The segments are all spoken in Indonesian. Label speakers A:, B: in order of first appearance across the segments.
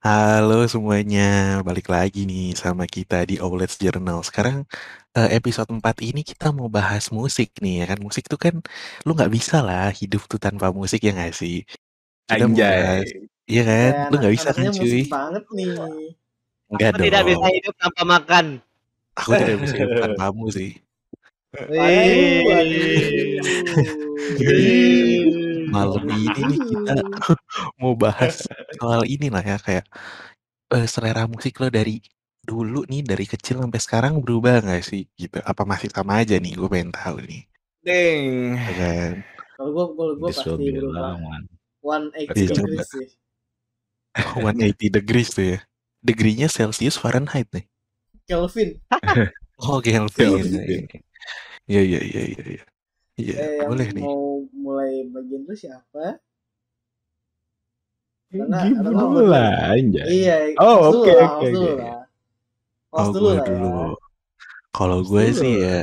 A: Halo semuanya, balik lagi nih sama kita di Outlet Journal. Sekarang eh, episode 4 ini kita mau bahas musik nih ya kan. Musik tuh kan lu nggak bisa lah hidup tuh tanpa musik ya nggak sih? Kita mau iya kan? Ya, lu nggak bisa kan cuy? musik cuy? banget nih. Enggak Aku tidak bisa
B: hidup tanpa makan.
A: aku tidak bisa hidup tanpa musik. Wih. Wih malam ini kita mau bahas soal ini lah ya kayak uh, selera musik lo dari dulu nih dari kecil sampai sekarang berubah nggak sih gitu apa masih sama aja nih gue pengen tahu nih
C: ding
A: iya kan
D: kalau gue kalau gue pasti berubah one eighty iya degrees sih
A: one eighty degrees tuh ya degree-nya Celsius Fahrenheit nih Kelvin oh Kelvin, Kelvin. ya ya ya ya, ya.
E: Iya, yeah, eh, boleh nih.
D: Mau mulai bagian lu siapa?
E: Karena, Gimana karena dulu lah,
D: anjay. Iya, oh, oke, oke, oke.
A: Oh, gue dulu. Ya. Kalau gue sih ya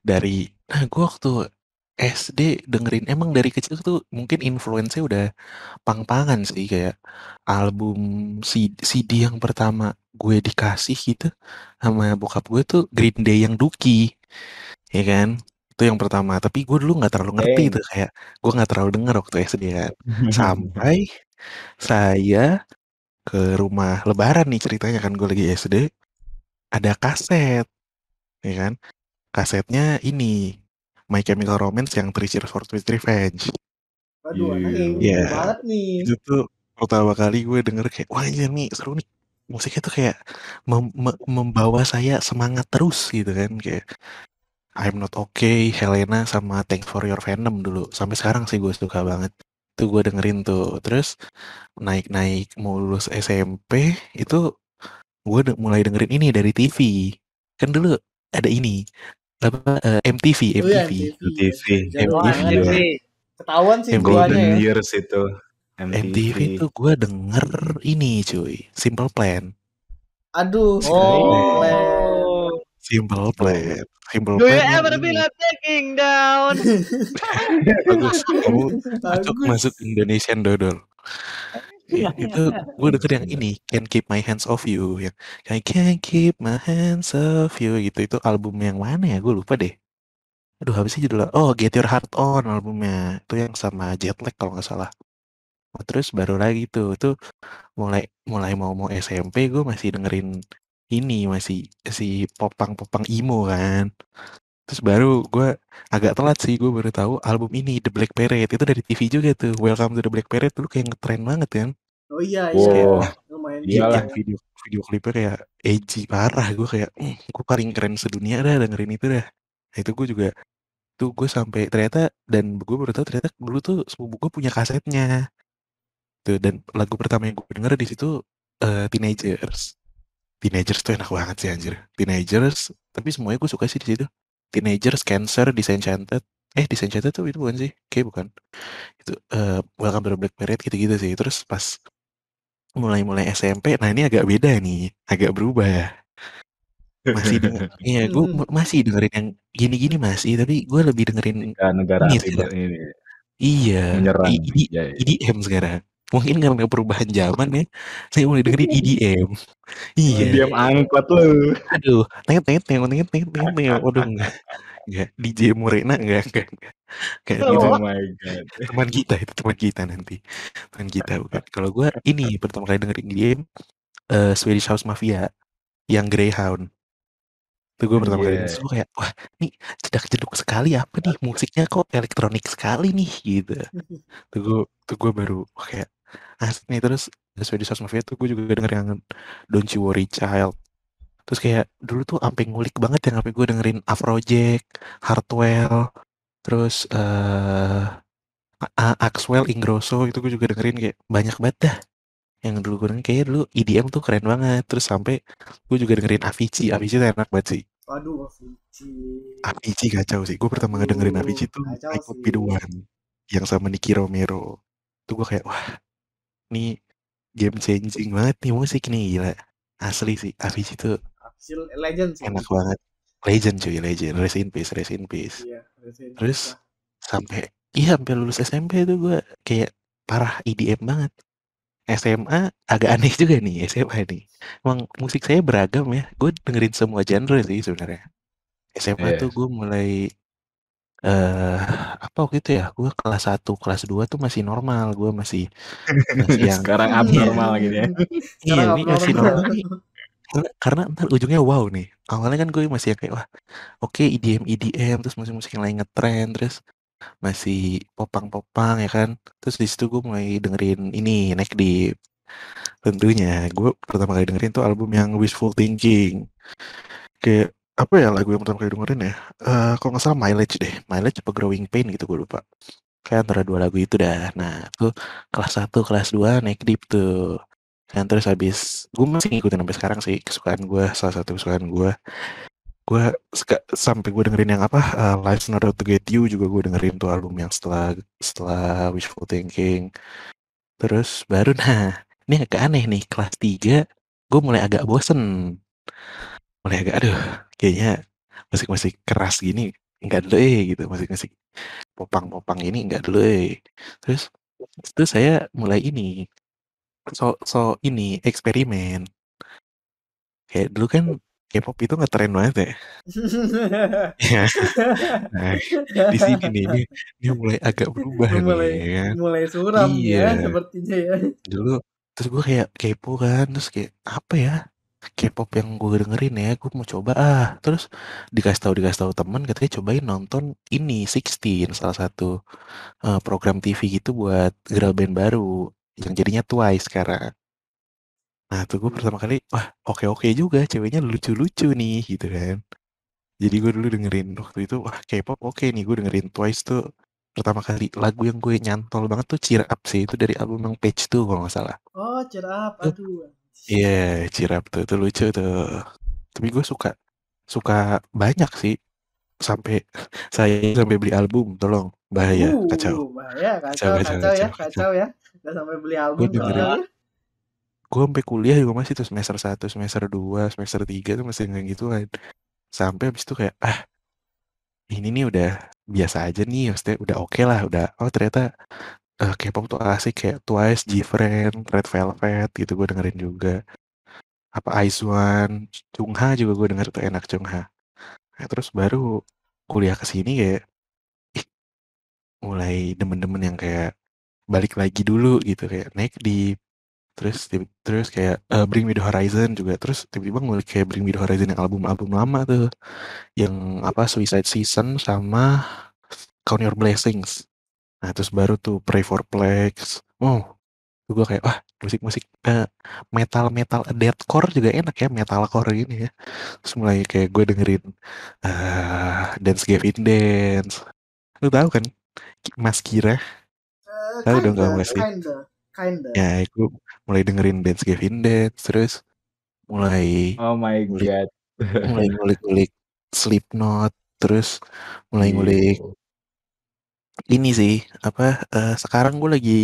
A: dari nah gue waktu SD dengerin emang dari kecil tuh mungkin influence udah pang-pangan sih kayak album CD, CD yang pertama gue dikasih gitu sama bokap gue tuh Green Day yang Duki ya kan itu yang pertama, tapi gue dulu nggak terlalu ngerti itu, kayak gue nggak terlalu dengar waktu SD kan. Sampai saya ke rumah lebaran nih ceritanya kan gue lagi SD, ada kaset, ya kan. Kasetnya ini, My Chemical Romance yang Three Cheers for Sweet Revenge. Waduh, yeah. Iya. nih. Itu pertama kali gue denger kayak, wah ini nih seru nih. Musiknya tuh kayak mem- mem- membawa saya semangat terus gitu kan. Kayak I'm Not Okay, Helena sama Thanks for Your venom dulu. Sampai sekarang sih gue suka banget. Itu gue dengerin tuh. Terus naik-naik mau lulus SMP itu gue de mulai dengerin ini dari TV. Kan dulu ada ini apa uh, MTV, MTV, MTV, MTV,
D: Ketahuan sih Golden ya. Years
C: itu.
A: MTV, MTV itu gue denger ini cuy, Simple Plan.
D: Aduh, oh. Simple Plan.
A: Simple plan. Simple Play. plan. Do you ever feel like
D: taking down?
A: Bagus. Kamu
E: masuk, masuk
A: Indonesian dodol.
E: Ya, itu gue denger yang ini
A: Can Keep My Hands Off You yang I Can't Keep My Hands Off You gitu itu album yang mana ya gue lupa deh aduh habisnya judulnya oh Get Your Heart On albumnya itu yang sama Jetlag kalau nggak salah terus baru lagi tuh tuh mulai mulai mau mau SMP gue masih dengerin ini masih si popang-popang emo kan. Terus baru gue agak telat sih gue baru tahu album ini The Black Parade itu dari TV juga tuh. Welcome to the Black Parade tuh kayak ngetren banget kan. Oh iya iya. Wow. Lumayan iya lah ya. video video klipnya kayak edgy parah gue kayak mmm, gue paling keren sedunia dah dengerin itu dah. Nah, itu gue juga tuh gue sampai ternyata dan gue baru tahu ternyata dulu tuh sepupu gue punya kasetnya tuh dan lagu pertama yang gue denger di situ uh, teenagers Teenagers tuh enak banget sih anjir. Teenagers, tapi semuanya gue suka sih di situ. Teenagers, Cancer, Disenchanted. Eh, Disenchanted tuh itu bukan sih? Kayak bukan. Itu uh, Welcome to the Black Parade gitu-gitu sih. Terus pas mulai-mulai SMP, nah ini agak beda nih. Agak berubah ya. Masih denger, iya, gue hmm. masih dengerin yang gini-gini masih, tapi gue lebih dengerin negara, negara ini, ini. Iya, menyerang. I, I, ya, ya. IDM iya, iya. sekarang mungkin karena perubahan zaman ya saya mulai dengerin EDM hmm. e iya oh, EDM angkot lu aduh tengen tengen tengen tengen tengen tengen, net waduh enggak enggak DJ Morena enggak enggak enggak kayak gitu. oh my god teman kita itu teman kita nanti teman kita bukan kalau gue ini pertama kali dengerin EDM uh, eh, Swedish House Mafia yang Greyhound itu gue pertama yeah. kali iya. gue kayak wah ini cedak jeduk sekali apa nih musiknya kok elektronik sekali nih gitu tuh gue tuh gue baru kayak asik nih terus Swedish House Mafia tuh gue juga denger yang Don't You Worry Child terus kayak dulu tuh sampai ngulik banget yang sampai gue dengerin Afrojack, Hardwell, terus uh, Axwell, Ingrosso itu gue juga dengerin kayak banyak banget dah yang dulu gue dengerin kayak dulu EDM tuh keren banget terus sampai gue juga dengerin Avicii Avicii tuh enak banget sih
E: Aduh Avicii
A: Avicii kacau sih gue pertama ngedengerin dengerin Avicii tuh I Could Be The One yang sama Nicky Romero tuh gue kayak wah nih game changing banget nih musik nih gila asli sih Avicii itu. legend sih. enak banget legend cuy legend rest in peace rest in peace yeah, iya, terus nah. sampai iya sampai lulus SMP tuh gue kayak parah IDM banget SMA agak aneh juga nih SMA nih emang musik saya beragam ya gue dengerin semua genre sih sebenarnya SMA yeah. tuh gue mulai eh apa waktu itu ya gue kelas 1 kelas 2 tuh masih normal gue masih, masih yang sekarang iya. abnormal gitu ya
E: iya ini masih normal
A: karena, karena ntar ujungnya wow nih awalnya kan gue masih kayak wah oke okay, e edm IDM terus musik-musik yang lain ngetren terus masih popang-popang ya kan terus di situ gue mulai dengerin ini naik di tentunya gue pertama kali dengerin tuh album yang Wishful Thinking kayak apa ya lagu yang pertama kali dengerin ya? Eh kalau nggak salah Mileage deh. Mileage apa Growing Pain gitu gue lupa. Kayak antara dua lagu itu dah. Nah, itu kelas 1, kelas 2 naik deep tuh. Dan terus habis gue masih ngikutin sampai sekarang sih kesukaan gue, salah satu kesukaan gue. Gue sampai gue dengerin yang apa? Uh, Life's Not Out to Get You juga gue dengerin tuh album yang setelah setelah Wishful Thinking. Terus baru nah, ini agak aneh nih kelas 3 gue mulai agak bosen mulai agak aduh kayaknya masih-masih keras gini enggak dulu eh gitu masih-masih popang-popang ini enggak dulu eh terus itu saya mulai ini so so ini eksperimen kayak dulu kan K-pop itu ngetren banget ya. ya.
D: Nah, di sini nih ini,
A: ini mulai agak berubah mulai, nih ya. Mulai suram iya. ya
D: sepertinya ya.
A: Dulu terus gue kayak kepo kan terus kayak apa ya K-pop yang gue dengerin ya gue mau coba ah terus dikasih tahu dikasih tahu teman katanya cobain nonton ini Sixteen salah satu uh, program TV gitu buat girl band baru yang jadinya Twice sekarang nah tuh gue pertama kali wah oke oke juga ceweknya lucu lucu nih gitu kan jadi gue dulu dengerin waktu itu wah K-pop oke okay nih gue dengerin Twice tuh pertama kali lagu yang gue nyantol banget tuh Cheer Up sih itu dari album yang Page tuh kalau nggak salah
D: oh Cheer Up
C: aduh
A: Iya, yeah, Cirap tuh itu lucu tuh. Tapi gue suka suka banyak sih sampai saya sampai beli album tolong bahaya uh, kacau.
D: Bahaya kacau kacau, kacau, kacau, ya, kacau, kacau ya. Gak sampai beli album gue dengerin, ya.
A: gue sampai kuliah juga masih tuh semester 1, semester 2, semester 3 tuh masih kayak gitu kan. Sampai habis itu kayak ah ini nih udah biasa aja nih maksudnya udah oke okay lah udah oh ternyata uh, K-pop tuh asik kayak Twice, GFriend, Red Velvet gitu gue dengerin juga. Apa Aizwan, Chungha juga gue denger tuh enak Chungha. Nah, terus baru kuliah ke sini kayak ih, mulai demen-demen yang kayak balik lagi dulu gitu kayak naik di terus tiba, terus kayak uh, Bring Me The Horizon juga terus tiba-tiba ngulik kayak Bring Me The Horizon yang album-album lama tuh yang apa Suicide Season sama Count Your Blessings Nah terus baru tuh Pray for Plex. Oh, gue kayak wah musik-musik uh, metal-metal deathcore juga enak ya metalcore ini ya. Terus mulai kayak gue dengerin uh, Dance Gavin Dance. Lu tahu kan Mas Kira? Uh, eh, tahu dong kamu sih? Kinda,
D: kinda. Ya,
A: aku mulai dengerin Dance Gavin Dance terus mulai Oh my god. Mulai ngulik-ngulik Slipknot terus mulai ngulik iya ini sih apa uh, sekarang gue lagi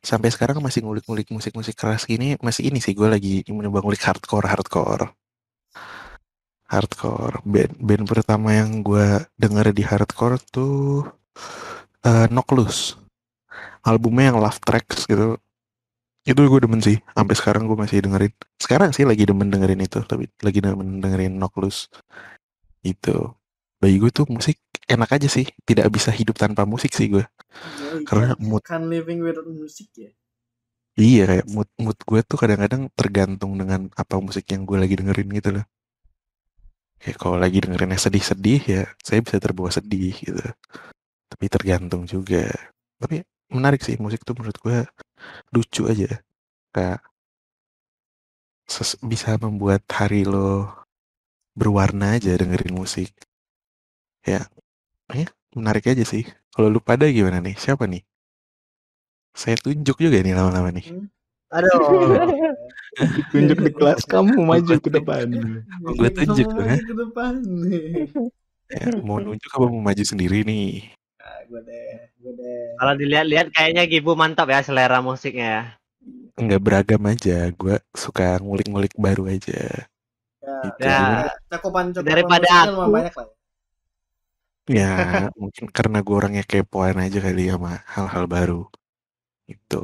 A: sampai sekarang masih ngulik-ngulik musik-musik keras gini masih ini sih gue lagi mencoba ngulik hardcore hardcore hardcore band band pertama yang gue denger di hardcore tuh uh, eh, Noclus albumnya yang Love Tracks gitu itu gue demen sih sampai sekarang gue masih dengerin sekarang sih lagi demen dengerin itu tapi lagi demen dengerin Noclus itu bagi gue tuh musik enak aja sih tidak bisa hidup tanpa musik sih gue karena can, mood kan
D: living without music ya
A: iya kayak mood mood gue tuh kadang-kadang tergantung dengan apa musik yang gue lagi dengerin gitu loh kayak kalau lagi dengerinnya sedih-sedih ya saya bisa terbawa sedih gitu tapi tergantung juga tapi menarik sih musik tuh menurut gue lucu aja kayak bisa membuat hari lo berwarna aja dengerin musik ya ya, menarik aja sih. Kalau lu pada gimana nih? Siapa nih? Saya tunjuk juga nih lama-lama nih. Hmm.
E: Aduh.
A: tunjuk di kelas kamu maju ke depan. Gue tunjuk tuh kan? Ke
D: depan nih.
A: Ya, mau nunjuk apa mau maju sendiri nih?
D: Ah, gue deh,
B: Kalau dilihat-lihat kayaknya Gibu mantap ya selera musiknya ya.
A: Enggak beragam aja, gue suka ngulik-ngulik baru aja. Ya, gitu. ya.
B: Cakupan, cakupan daripada aku,
A: Ya, mungkin karena gue orangnya kepoan aja kali ya sama hal-hal baru. itu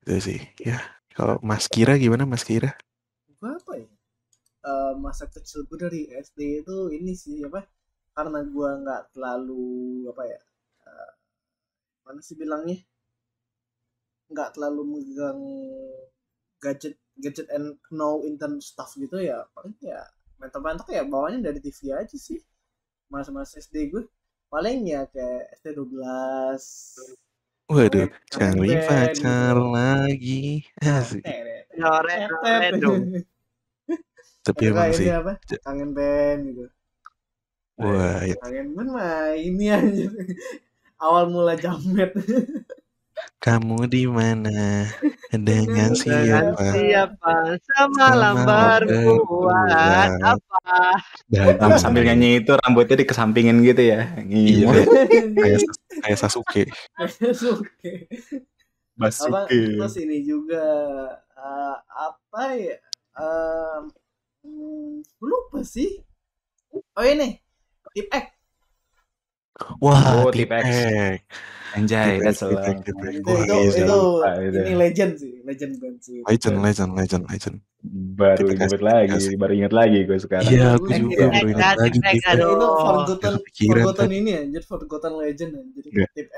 A: Itu sih. Ya, kalau Mas Kira gimana Mas Kira?
D: Gue apa ya? Eh, masa kecil gue dari SD itu ini sih apa? Karena gue nggak terlalu apa ya? eh, mana sih bilangnya? Nggak terlalu megang gadget gadget and know intern stuff gitu ya paling ya mentok-mentok ya bawahnya dari TV aja sih masa-masa SD gue paling ya kayak SD 12
A: waduh cari pacar gitu. lagi asik
D: ya,
A: tapi emang sih
D: kangen band gitu wah iya. kangen band mah ini aja awal mula jamet
A: Kamu di mana? Dengan siapa?
D: siapa? Semalam berbuat apa?
A: Dan
C: sambil nyanyi itu rambutnya dikesampingin gitu ya. Iya. kayak kayak Sasuke.
D: Sasuke.
C: Basuke. Terus
D: ini juga uh, apa ya? Uh, lupa sih. Oh ini. Tip X.
C: Wah, oh, Tip X. Anjay, that's a lot. Itu, itu, ini
D: legend sih, legend band sih. Legend,
C: legend, legend, legend. Baru inget lagi, baru inget lagi gue sekarang. Iya, gue juga baru inget
D: lagi. Itu forgotten, forgotten ini anjir, forgotten legend anjir.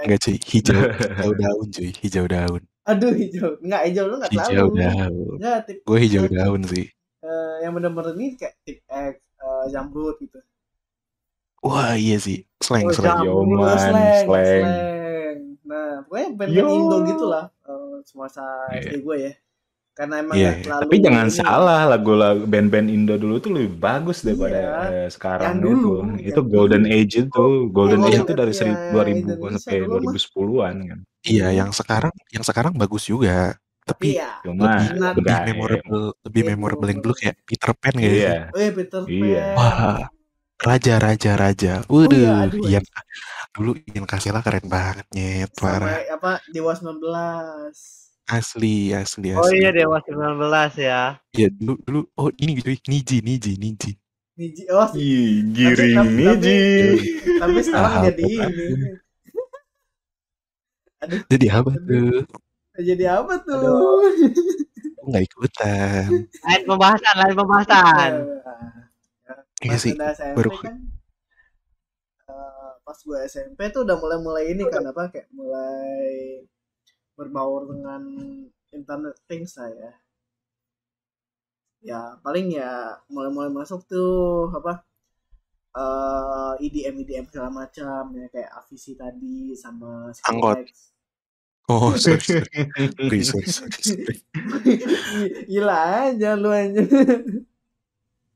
C: Enggak cuy,
A: hijau, hijau daun cuy, hijau daun.
D: Aduh hijau, enggak hijau lu enggak tahu. Hijau daun.
A: Enggak, gue hijau daun sih.
D: yang benar-benar ini kayak tip X, jamrut gitu.
A: Wah iya sih, slang, oh, slang. Iya, Yoman, slang, slang. slang.
D: Nah, pokoknya band-band Indo gitu lah. Uh, semasa yeah. SD gue ya. Karena emang yeah. terlalu... Tapi jangan ini. salah,
C: lagu-lagu band-band Indo dulu tuh lebih bagus iya. daripada yeah. eh, sekarang yang dulu. itu. Itu Golden Age itu. Oh, Golden oh, Age itu dari ya, 2000 sampai 2010-an kan.
A: Iya, yang sekarang yang sekarang bagus juga
C: tapi iya. cuma lebih, lebih
A: memorable lebih memorable yang dulu kayak Peter Pan gitu. Iya.
C: Oh, iya Peter Pan. Iya. Wah,
A: Raja, raja, raja. Waduh, oh, iya, aduh, Ian, dulu Ian Kasela keren banget nyet, parah.
D: apa Dewa 19.
A: Asli, asli, asli. Oh iya
D: Dewa 19 ya.
A: Iya, dulu dulu oh ini gitu, eh, Niji, Niji, Niji. Niji, oh. Ih,
E: giring tapi, Niji. Tapi,
A: tapi sekarang ah, jadi ini.
E: Aduh. Jadi apa tuh?
D: Jadi apa tuh? Aduh.
E: Nggak ikutan. Lain
D: pembahasan, lain pembahasan.
E: Iya. Iya sih. SMP baru kan,
D: uh, pas gue SMP tuh udah mulai-mulai ini kan apa kayak mulai berbaur dengan internet things lah ya. Ya paling ya mulai-mulai masuk tuh apa uh, eh, IDM e IDM e segala macam ya kayak Avisi tadi sama
E: Angkot. Oh, sorry, sorry. sorry, sorry, sorry.
D: Gila aja lu aja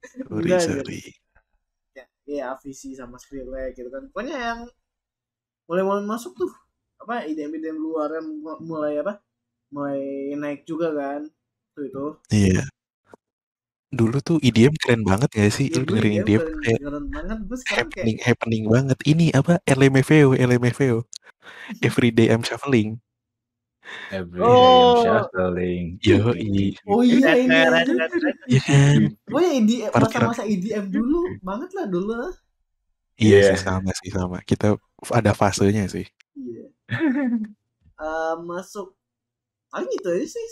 D: sorry sorry ya, ya Avisi sama Skrillex gitu kan pokoknya yang mulai-mulai masuk tuh apa idem-idem luaran mulai apa mulai naik juga kan tuh itu
A: iya yeah. dulu tuh IDM keren banget gak sih ya, dengerin IDM, IDM keren,
D: keren banget happening, kayak happening
A: banget ini apa LMFAO LMFAO iya. Everyday I'm Shuffling
E: Every oh.
A: shuffling. Yo, oh iya ini. Iya kan.
D: Oh ya ini e masa-masa EDM e dulu banget lah dulu lah.
A: Iya yeah. sih sama sih sama. Kita ada fasenya sih.
D: Iya. uh, masuk paling gitu aja sih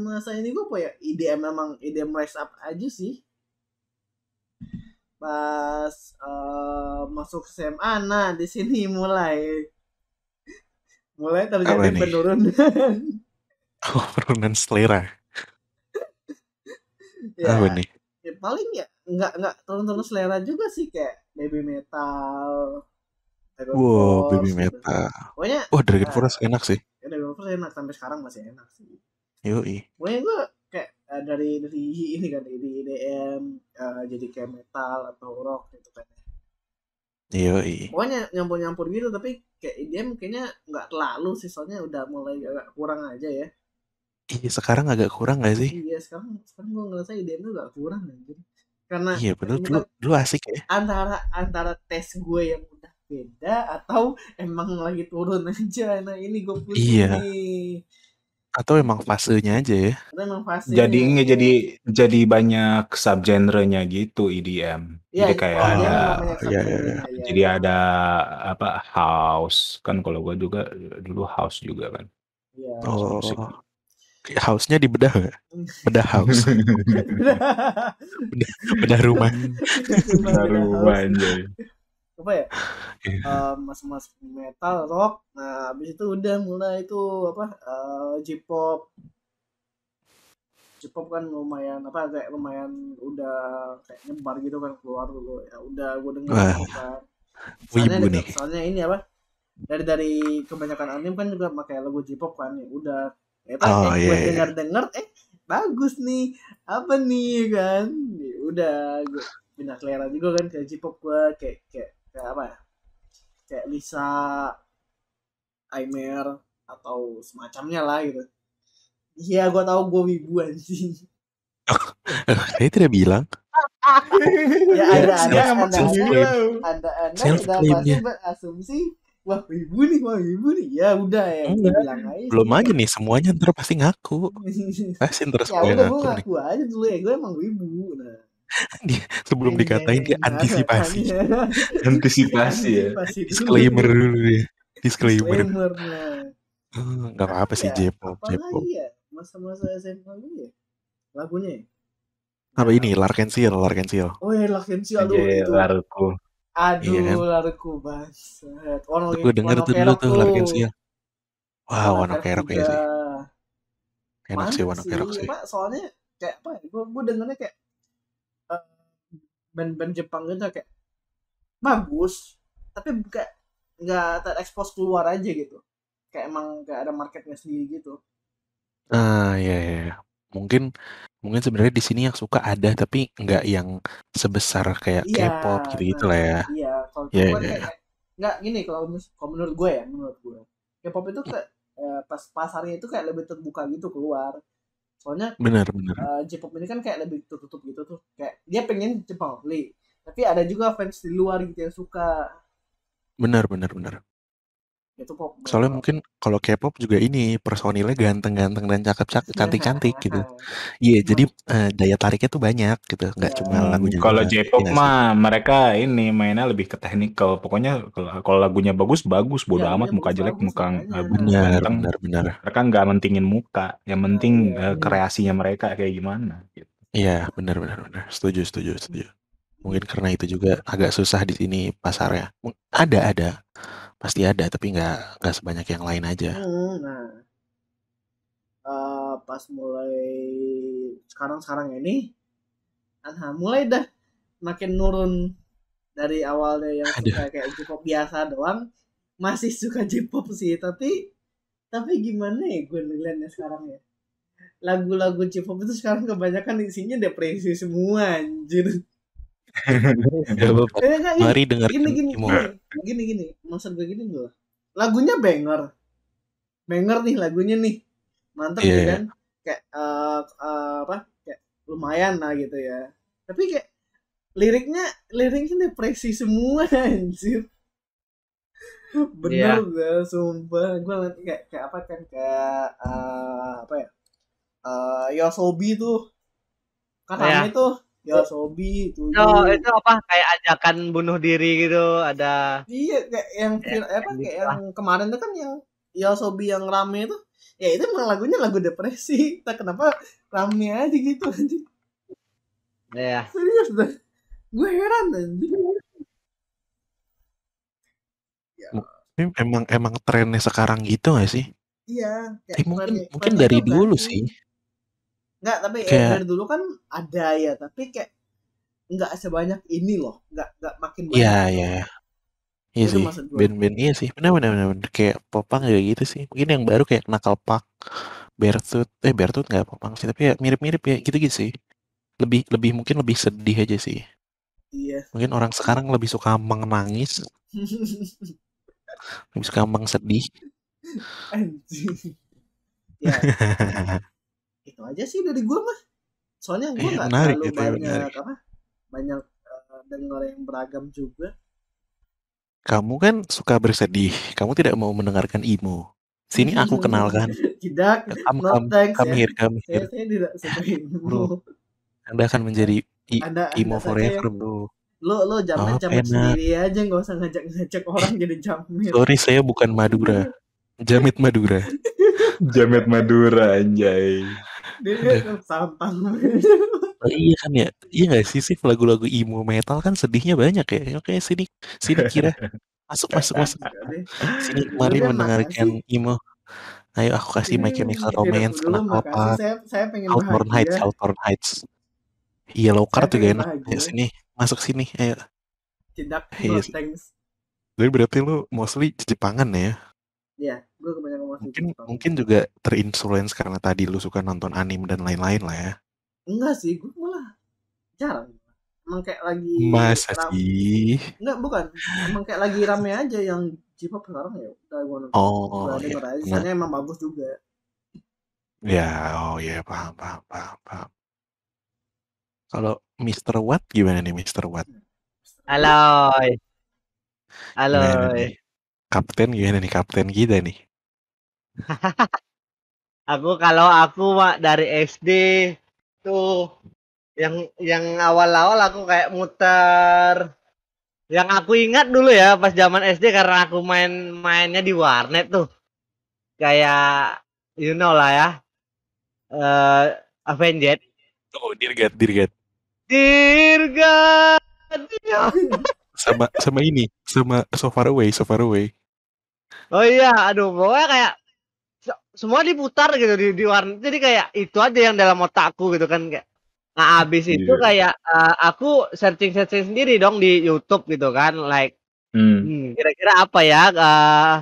D: masa ini gue punya IDM memang IDM rise up aja sih pas uh, masuk SMA nah di sini mulai mulai terjadi penurunan
A: oh, penurunan selera
D: ya, apa nih ya, paling ya nggak nggak turun-turun selera juga sih kayak baby metal Dragon wow, Force, baby gitu. metal. Pokoknya, Wah, oh, Dragon nah, Force enak sih. Ya, Dragon Force enak sampai sekarang masih enak sih. Yoi. Pokoknya gue kayak uh, dari dari ini kan dari EDM uh, eh, jadi kayak metal atau rock gitu kan. Ya. Iya. Pokoknya nyampur-nyampur gitu tapi kayak IDM kayaknya nggak terlalu sih soalnya udah mulai agak kurang aja ya.
A: Iya sekarang agak kurang gak sih?
D: Iya sekarang sekarang gue ngerasa IDM tuh agak kurang anjir.
A: Karena iya bener dulu, kan dulu asik ya.
D: Antara antara tes gue yang udah beda atau emang lagi turun aja. Nah ini gue pusing iya. nih.
A: Atau emang fasenya aja ya? Jadi
D: nggak jadi
C: jadi banyak subgenre nya gitu EDM. Ya, jadi iya, kayak oh, ada ya, ya, ya. jadi iya. ada apa house kan kalau gua juga dulu house juga kan. Ya. Oh.
A: House-nya di bedah gak? Bedah house. bedah, bedah rumah.
C: bedah rumah
E: anjay apa ya
D: iya. mas-mas yeah. metal rock nah habis itu udah mulai itu apa uh, J-pop J-pop kan lumayan apa kayak lumayan udah kayak nyebar gitu kan keluar dulu ya udah gue dengar uh, soalnya, soalnya ini apa dari dari kebanyakan anime kan juga pakai lagu J-pop kan ya udah eh, oh, eh, yeah, gue dengar iya. denger denger eh bagus nih apa nih kan ya, udah gue pindah selera juga kan ke J-pop gue kayak kayak kayak apa ya kayak Lisa Aimer atau semacamnya lah gitu iya gue tahu gue wibu anjing
A: saya tidak bilang
D: ya ada ada anda anda anda sudah pasti berasumsi wah wibu nih wah wibu nih ya udah ya Enggak. Iya. bilang aja belum
A: aja nih semuanya ntar pasti ngaku
D: pasti terus ya gue ngaku nih. aja dulu ya gue emang wibu nah Iya,
A: iya, iya, dia, sebelum dikatain dia antisipasi. antisipasi ya. Disclaimer dulu ya. Disclaimer.
D: Eh,
A: nggak apa-apa sih J-pop. J-pop.
D: Ya? Masa-masa SMA gue ya? Lagunya ya?
A: Apa ini? Larkin Seal, Oh
D: ya Larkin Seal. Aduh, itu. Larku. Aduh, iya kan? larku banget. aku dengar denger tuh dulu tuh Larkin
E: Wah, warna Kerok ya sih. Enak sih warna Kerok sih.
D: Soalnya kayak apa? Ya? Gue dengernya kayak band-band Jepang gitu kayak bagus tapi kayak nggak terekspos keluar aja gitu kayak emang nggak ada marketnya sendiri gitu
A: ah ya ya mungkin mungkin sebenarnya di sini yang suka ada tapi nggak yang sebesar kayak yeah, K-pop gitu lah ya nah, iya kalau yeah, yeah. Iya.
D: nggak gini kalau, kalau menurut gue ya menurut gue K-pop itu kayak eh, pas pasarnya itu kayak lebih terbuka gitu keluar soalnya benar benar uh, J-pop ini kan kayak lebih tertutup gitu tuh kayak dia pengen Jepang only tapi ada juga fans di luar gitu yang suka
A: benar benar benar
D: itu pop soalnya
A: mungkin kalau K-pop juga ini personilnya ganteng-ganteng dan cakep-cakep iya, cantik-cantik gitu iya yeah, jadi uh, daya tariknya tuh banyak gitu nggak yeah. cuma iya. lagunya kalau kan. J-pop iya
C: mah mereka ini mainnya lebih ke teknikal pokoknya kalau lagunya bagus bagus bodo yeah, amat muka jelek muka benar benar benar mereka nggak mentingin muka yang penting uh, kreasinya mereka kayak gimana gitu
A: iya benar benar benar setuju setuju setuju mungkin karena itu juga agak susah di sini pasarnya ada ada pasti ada tapi nggak nggak sebanyak yang lain aja
D: hmm, nah uh, pas mulai sekarang sekarang ini uh, mulai dah makin nurun dari awalnya yang Aduh. suka kayak J-pop biasa doang masih suka J-pop sih tapi tapi gimana ya gue ngeliatnya sekarang ya lagu-lagu J-pop itu sekarang kebanyakan isinya depresi semua anjir
E: Ya, eh, Mari denger gini gini, gini
D: gini gini. Maksud gue gini gue. Lagunya banger. Banger nih lagunya nih. Mantep yeah. Gitu iya. kan. Kayak uh, uh, apa? Kayak lumayan lah gitu ya. Tapi kayak liriknya liriknya depresi semua anjir. Bener yeah. gue sumpah. Gue nanti kayak kayak apa kan kayak uh, apa ya? Uh, Yosobi tuh. Kan yeah. Oh, iya. tuh ya sobi itu No itu apa kayak
B: ajakan bunuh diri gitu ada
D: iya kayak yang ya, apa gitu kayak gitu yang lah. kemarin itu kan yang ya sobi yang rame itu ya itu emang lagunya lagu depresi tak kenapa rame aja gitu aja iya. ya serius deh, gue heran anjir
A: Ini emang emang trennya sekarang gitu gak sih
D: iya eh, mungkin mungkin dari dulu kan? sih Enggak, tapi ya kayak... ya, dari dulu kan ada ya, tapi kayak nggak sebanyak ini loh, Enggak nggak makin banyak. Iya,
A: iya. Iya, iya sih, ben-ben iya sih, benar benar benar kayak popang juga gitu sih. Mungkin yang baru kayak Nakal Pak, Bertut, eh Bertut nggak popang sih, tapi ya mirip-mirip ya gitu-gitu sih. Lebih lebih mungkin lebih sedih aja sih. Iya. Mungkin orang sekarang lebih suka nangis, lebih suka mang sedih.
D: Anjing.
A: Ya.
D: itu aja sih dari gue mah soalnya gue eh, nggak eh, terlalu gitu, banyak menarik. apa banyak uh, eh, dari orang yang beragam juga
A: kamu kan suka bersedih kamu tidak mau mendengarkan imu. sini aku hmm. kenalkan
D: tidak kamu no kamu thanks, kamu ya. here kamu here saya, tidak suka
A: anda akan menjadi i, anda, imo anda forever bro lo lo jamin oh, jamin sendiri
D: aja nggak usah ngajak ngajak orang jadi jamin sorry
A: saya bukan Madura Jamit Madura Jamet Madura anjay
D: dia santang
E: oh,
A: iya kan ya iya gak sih sih lagu-lagu emo metal kan sedihnya banyak ya oke sini sini kira masuk masuk masuk sini mari mendengarkan emo ayo aku kasih iya, My Chemical Romance kenapa apa
D: saya, Outborn Heights Outborn
A: Heights iya lokar tuh gak enak ayo sini masuk sini ayo
D: cedak iya yes. thanks
A: berarti lu mostly Jepangan ya iya yeah, gue kebanyakan mungkin mungkin juga terinfluence karena tadi lu suka nonton anime dan lain-lain lah ya
D: enggak sih gue malah jarang emang kayak lagi masa ram... sih enggak bukan emang kayak lagi rame aja yang J-pop sekarang ya udah oh, nonton oh, oh iya. Nah. emang bagus juga
A: ya oh ya paham paham paham paham kalau Mr. What gimana nih Mr. What
D: Halo
B: Halo
A: Kapten gimana nih kapten kita nih?
B: Aku kalau aku Mak, dari SD tuh yang yang awal-awal aku kayak muter yang aku ingat dulu ya pas zaman SD karena aku main mainnya di warnet tuh kayak you know lah ya uh, Avenged
A: oh Dirgat Dirgat
B: Dirgat
A: sama sama ini sama So Far Away So Far Away
B: oh iya aduh pokoknya kayak semua diputar gitu di, di warnet jadi kayak itu aja yang dalam otakku gitu kan kayak nah abis yeah. itu kayak uh, aku searching searching sendiri dong di YouTube gitu kan like hmm. hmm kira-kira apa ya lagu eh,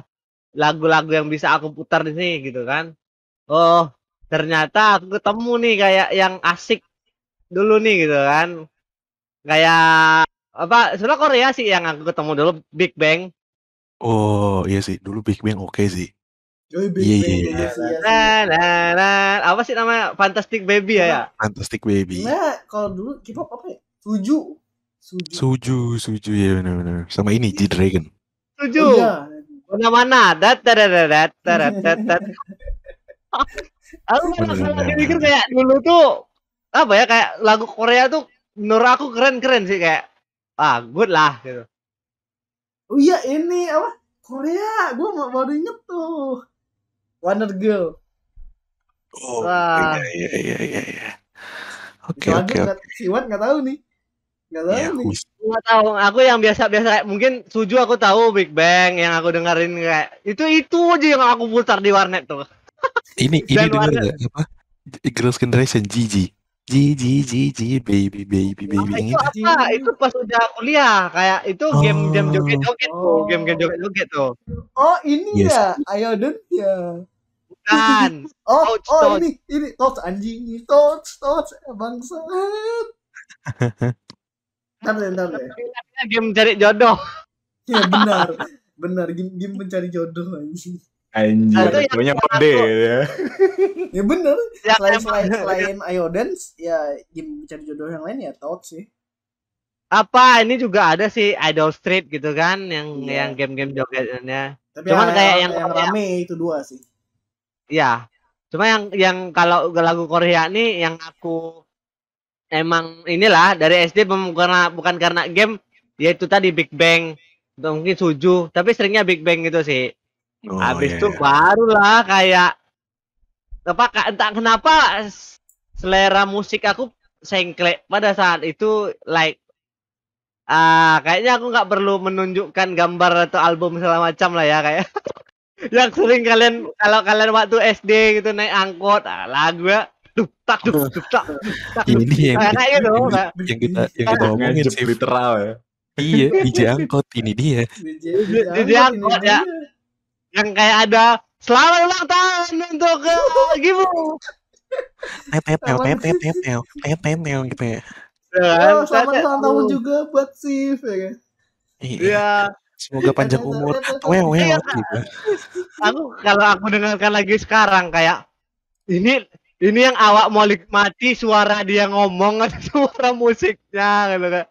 B: lagu-lagu yang bisa aku putar di sini gitu kan oh ternyata aku ketemu nih kayak yang asik dulu nih gitu kan kayak apa sebenarnya Korea sih yang aku ketemu dulu Big Bang
A: oh iya sih dulu Big Bang oke okay sih Joy yeah, iya, Yeah, yeah. Iya, iya,
B: nah, nah, nah, apa sih namanya? Fantastic Baby ya, ya?
A: Fantastic Baby.
D: Nah, kalau dulu K-pop apa ya? Suju.
A: Suju. Suju, Suju ya benar-benar. Sama ini G Dragon.
B: Suju. Oh, Mana-mana, dat dat dat dat dat dat. Aku salah dipikir kayak dulu tuh apa ya kayak lagu Korea tuh menurut aku keren-keren sih kayak ah good lah
E: gitu.
D: Oh iya ini apa Korea, gue baru inget tuh Wonder Girl. Oh, Wah. iya iya iya iya.
E: iya, iya. Oke oke oke.
D: Si Iwan nggak tahu nih. Nggak tahu ya, nih. Nggak tahu. Aku yang
B: biasa-biasa mungkin Suju aku tahu Big Bang yang aku dengerin kayak itu itu aja yang aku putar di warnet tuh.
A: Ini ini denger gak? apa? Girls Generation GG. Ji ji ji ji baby baby baby nah, yang itu
B: apa? Itu pas udah kuliah kayak itu oh. game game joget joget tuh,
A: game game joget joget tuh.
D: Oh ini yes. ya, Ayodun ya. Bukan. Oh, touch, oh touch. ini ini touch anjing, touch eh, touch bangsat. Ntar deh, ntar deh. Game mencari jodoh. Ya benar, benar game, game mencari jodoh anjing.
C: Anjir, nah, itu kode ya.
D: ya bener. Ya, selain, selain, selain Iodance, ya game mencari jodoh yang lain ya Touch sih apa ini juga ada sih
B: Idol Street gitu kan yang yeah. yang game-game jogetnya.
D: Tapi Cuman kayak yang, yang ya? rame itu dua sih.
B: Ya, Cuma yang yang kalau lagu Korea nih yang aku emang inilah dari SD bukan karena bukan karena game yaitu tadi Big Bang mungkin suju tapi seringnya Big Bang gitu sih oh, habis iya, itu yeah, barulah kayak apa entah kenapa selera musik aku sengklek pada saat itu like ah kayaknya aku nggak perlu menunjukkan gambar atau album segala macam lah ya kayak yang sering kalian kalau kalian waktu SD gitu naik angkot ah, lagu, ya duk tak duk duk tak
A: ini yang kayak gitu, yang kita yang kita omongin sih literal ya iya DJ angkot ini dia
E: DJ
D: angkot ya
E: yang kayak ada
D: selamat ulang tahun untuk eh, Gibu
A: Pepel, pepel, pepel, pepel, gitu ya.
E: Iya,
D: oh, selamat ulang tahun juga buat Sif ya. Kan?
A: Iya. iya. Semoga panjang umur. Wew, wew, iya, gitu.
D: Aku kalau
B: aku dengarkan lagi sekarang kayak ini ini yang awak mau nikmati suara dia ngomong atau suara musiknya gitu kan.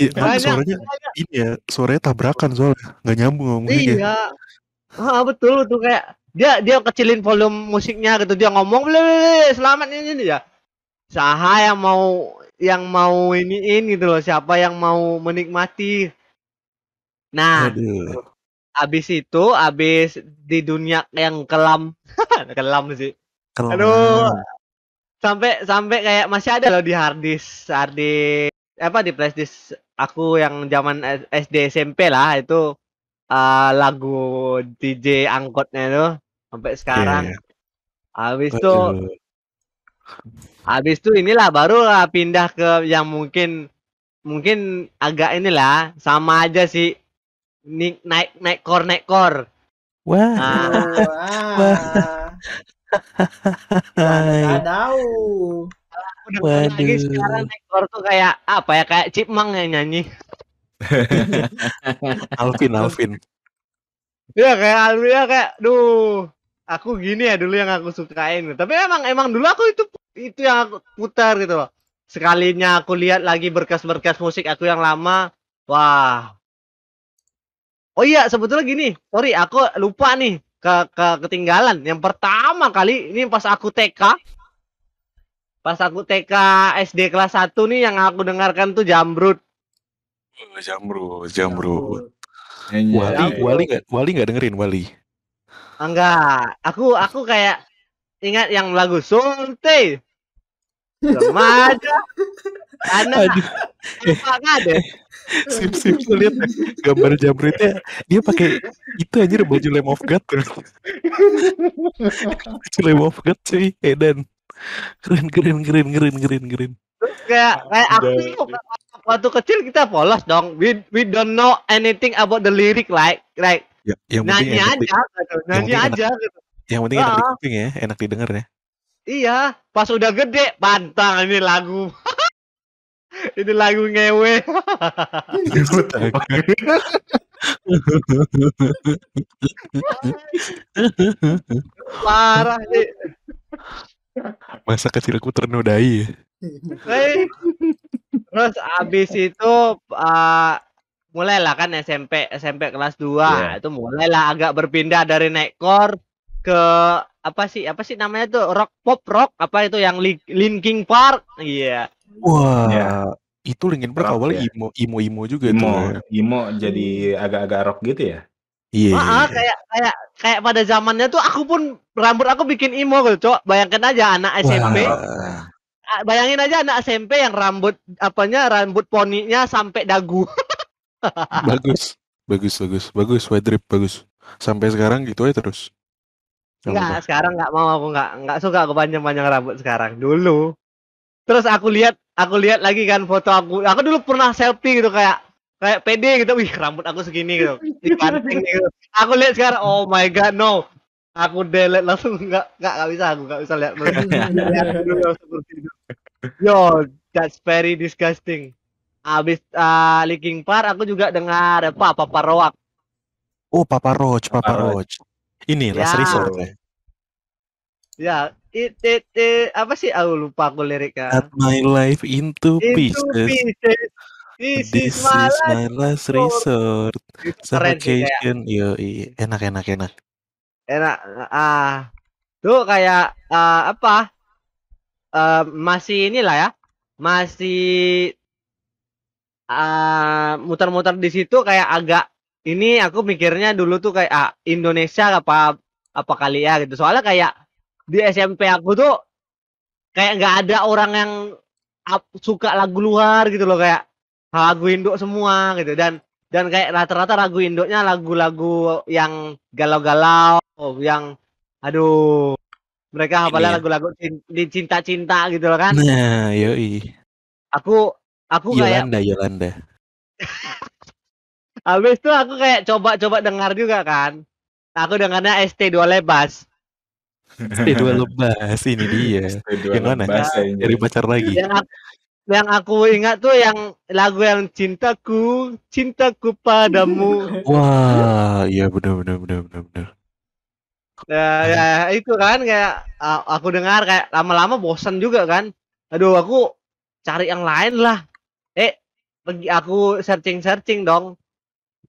A: Iya, suaranya ini ya, suaranya tabrakan soalnya nggak nyambung ngomongnya. Iya,
B: ah, betul tuh kayak dia dia kecilin volume musiknya gitu dia ngomong beli selamat ini, ini ya. Saha yang mau yang mau iniin gitu loh, siapa yang mau menikmati Nah, Aduh. abis itu, abis di dunia yang kelam, kelam sih.
E: Kelam. Aduh,
B: sampai sampai kayak masih ada loh di harddisk, harddisk apa di flashdisk aku yang zaman SD SMP lah itu uh, lagu DJ angkotnya itu sampai sekarang. Yeah. Habis iya. itu abis itu inilah baru pindah ke yang mungkin mungkin agak inilah sama aja sih Nik naik naik kor naik kor.
E: Wah. Nah. Wah.
B: tahu.
A: Waduh. Lagi sekarang
B: naik kor tuh kayak apa ya kayak Cipmang yang nyanyi.
A: Alvin Alvin.
B: ya kayak Alvin ya kayak duh aku gini ya dulu yang aku sukain tapi emang emang dulu aku itu itu yang aku putar gitu loh sekalinya aku lihat lagi berkas-berkas musik aku yang lama wah Oh iya, sebetulnya gini. Sorry, aku lupa nih ke, ke ketinggalan. Yang pertama kali ini pas aku TK. Pas aku TK SD kelas 1 nih yang aku dengarkan tuh Jambrut.
A: Oh, Jambrut, Jambrut. Wali, Wali nggak Wali nggak dengerin Wali.
B: Enggak, aku aku kayak ingat yang lagu Sunte.
A: Remaja karena Aduh.
E: ada. Eh, sip sip
A: tuh lihat ya, gambar jamretnya dia pakai itu aja baju Lamb of God Lamb of God cuy Eden. keren keren keren keren keren keren
B: kayak kayak aku waktu kecil kita polos dong we we don't know anything about the lyric like like
A: ya, yang nyanyi aja
B: gitu. nyanyi aja gitu.
A: yang penting enak ya enak didengar ya
B: iya pas udah gede pantang ini lagu itu lagu ngewe.
A: Parah sih. Masa kecilku ternodai ya.
B: Hey. Terus abis itu uh, mulailah kan SMP SMP kelas 2 yeah. itu mulailah agak berpindah dari naik kor ke apa sih apa sih namanya tuh rock pop rock apa itu yang Linking Park
C: iya yeah.
A: Wah, ya. itu Linkin Park rock, awalnya ya? imo imo emo juga emo,
C: itu. Ya. Imo jadi agak-agak rock gitu ya? Iya. Yeah. Iya, ah, iya. kayak
B: kayak kayak pada zamannya tuh aku pun rambut aku bikin imo gitu, Cok. Bayangkan aja anak SMP.
C: Wah.
B: Bayangin aja anak SMP yang rambut apanya rambut poninya sampai dagu.
A: bagus. Bagus bagus bagus wide drip bagus. Sampai sekarang gitu aja terus.
B: Enggak, sekarang enggak mau aku enggak enggak suka aku panjang-panjang rambut sekarang. Dulu terus aku lihat aku lihat lagi kan foto aku aku dulu pernah selfie gitu kayak kayak pede gitu wih rambut aku segini gitu dibanting gitu aku lihat sekarang oh my god no aku delete langsung nggak nggak nggak bisa aku nggak bisa lihat yo that's very disgusting abis uh, ah, leaking par aku juga dengar apa papa roak
A: oh papa roach papa roach ini ya. last resort eh.
B: ya ya It it it, apa sih? Aku lupa aku liriknya.
A: At my life into, into pieces.
E: pieces. This, This is my
A: last resort. Vacation, yo, enak enak enak.
B: Enak. Ah, tuh kayak uh, apa? Uh, masih inilah ya, masih muter ah, muter-muter di situ kayak agak ini aku mikirnya dulu tuh kayak ah, Indonesia apa apa kali ya gitu soalnya kayak di SMP aku tuh kayak nggak ada orang yang suka lagu luar gitu loh kayak lagu induk semua gitu dan dan kayak rata-rata lagu induknya lagu-lagu yang galau-galau yang aduh mereka hafalnya lagu-lagu cinta-cinta gitu loh kan
A: nah yoi
B: aku aku Yolanda, kayak Yolanda habis itu aku kayak coba-coba dengar juga kan aku dengarnya ST2 Lebas
A: Stay dua lebas ini dia. yang mana? Cari pacar lagi. Yang
B: aku, yang aku ingat tuh yang lagu yang cintaku, cintaku padamu.
A: Wah, iya benar benar benar benar benar.
B: Ya, ya itu kan kayak aku dengar kayak lama-lama bosan juga kan. Aduh, aku cari yang lain lah. Eh, pergi aku searching-searching dong.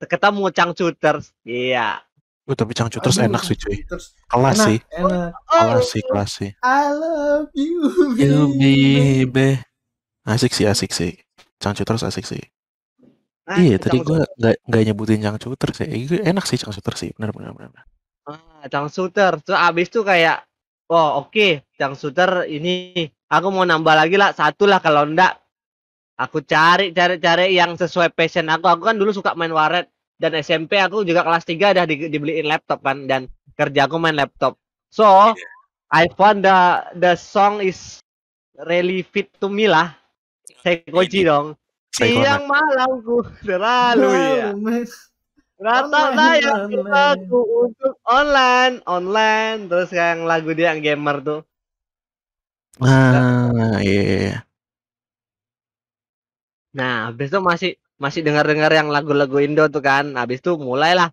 B: Ketemu Chang Shooters. Iya.
A: Uh, tapi cangcut terus enak sih cuy. Kelas sih.
D: Kelas
A: sih, oh. kelas sih.
D: I love you, baby. You
A: baby. Asik sih, asik sih. Cangcut terus asik sih. Nah, iya, tadi gue gak, gak nyebutin Chang Shooter sih. Itu eh, enak sih Chang Shooter sih, benar benar benar.
B: Ah, Chang Shooter. Terus abis tuh kayak, oh oke, okay. Chang Shooter ini aku mau nambah lagi lah satu lah kalau ndak aku cari cari cari yang sesuai passion aku. Aku kan dulu suka main waret dan SMP aku juga kelas 3 udah di, dibeliin laptop kan dan kerja aku main laptop. So I found the the song is really fit to me lah. Sekoji dong.
E: Siang malamku
B: terlalu ya. Rata tayang aku untuk online, online terus yang lagu dia yang gamer tuh.
A: Ah, iya. iya, iya.
B: Nah, habis itu masih masih dengar-dengar yang lagu-lagu Indo tuh kan. Habis itu mulailah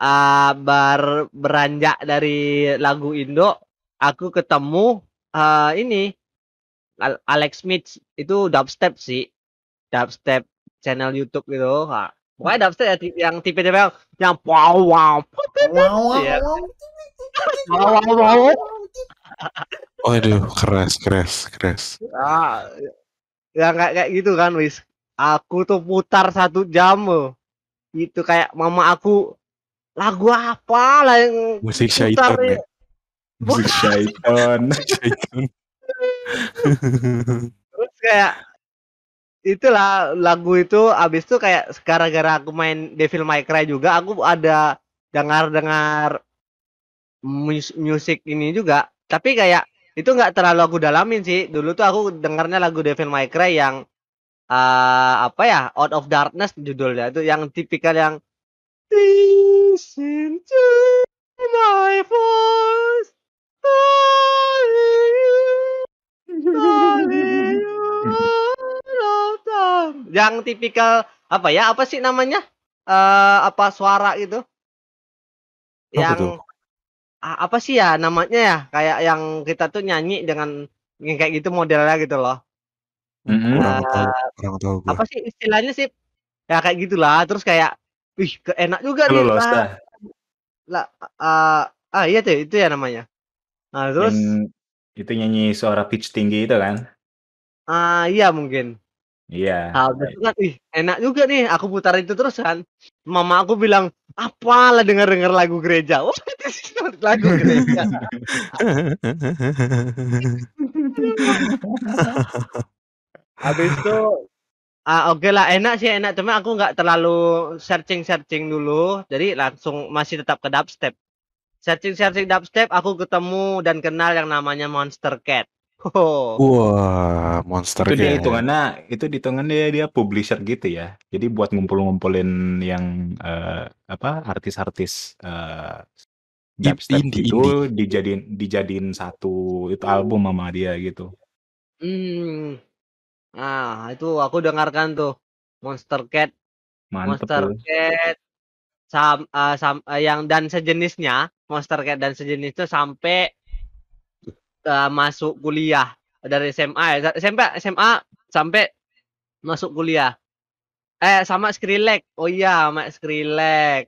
B: uh, ah, bar beranjak dari lagu Indo, aku ketemu uh, ini Alex Smith itu dubstep sih. Dubstep channel YouTube gitu. Wah, dubstep ya yang tipe-tipe yang wow iya. wow.
E: Wow wow wow. Waduh, keras, keras, keras.
B: Ah, ya, ya kayak kayak gitu kan, wis aku tuh putar satu jam loh itu kayak mama aku lagu apa lah yang musik syaitan ya.
E: musik syaitan terus
B: kayak itulah lagu itu abis itu kayak sekarang gara aku main Devil May Cry juga aku ada dengar dengar musik ini juga tapi kayak itu nggak terlalu aku dalamin sih dulu tuh aku dengarnya lagu Devil May Cry yang uh, apa ya Out of Darkness judulnya itu yang tipikal yang yang tipikal apa ya apa sih namanya uh, apa suara itu apa yang itu? apa sih ya namanya ya kayak yang kita tuh nyanyi dengan kayak gitu modelnya gitu loh
E: Mm-hmm. Kurang nah, tahu, kurang tahu gua.
B: Apa sih istilahnya sih? Ya kayak gitulah. Terus kayak wih, enak juga nih. Lolos lah. Lah eh, uh, ah iya tuh itu ya namanya.
C: Nah, terus Yang itu nyanyi suara pitch tinggi itu kan?
B: Ah uh, iya mungkin.
C: Iya. Nah, itu
B: kan, ih enak juga nih. Aku putar itu terus kan. Mama aku bilang, apalah denger denger lagu gereja. Oh, lagu gereja.
E: Habis itu
B: ah oke okay lah enak sih enak cuma aku nggak terlalu searching searching dulu jadi langsung masih tetap ke dubstep searching searching dubstep aku ketemu dan kenal yang namanya Monster Cat Oh.
A: Wah, wow, monster itu dia
C: hitungannya itu hitungannya dia publisher gitu ya. Jadi buat ngumpul-ngumpulin yang uh, apa artis-artis uh,
A: dubstep indie, itu
C: dijadiin dijadiin satu itu album sama dia gitu.
B: Hmm, Nah, itu aku dengarkan tuh Monster Cat, Mantep Monster loh. Cat, sam, uh, sam, uh, yang dan sejenisnya, Monster Cat dan sejenisnya sampai uh, masuk kuliah dari SMA, SMP, SMA sampai masuk kuliah. Eh sama Skrillex. Oh iya, sama Skrillex.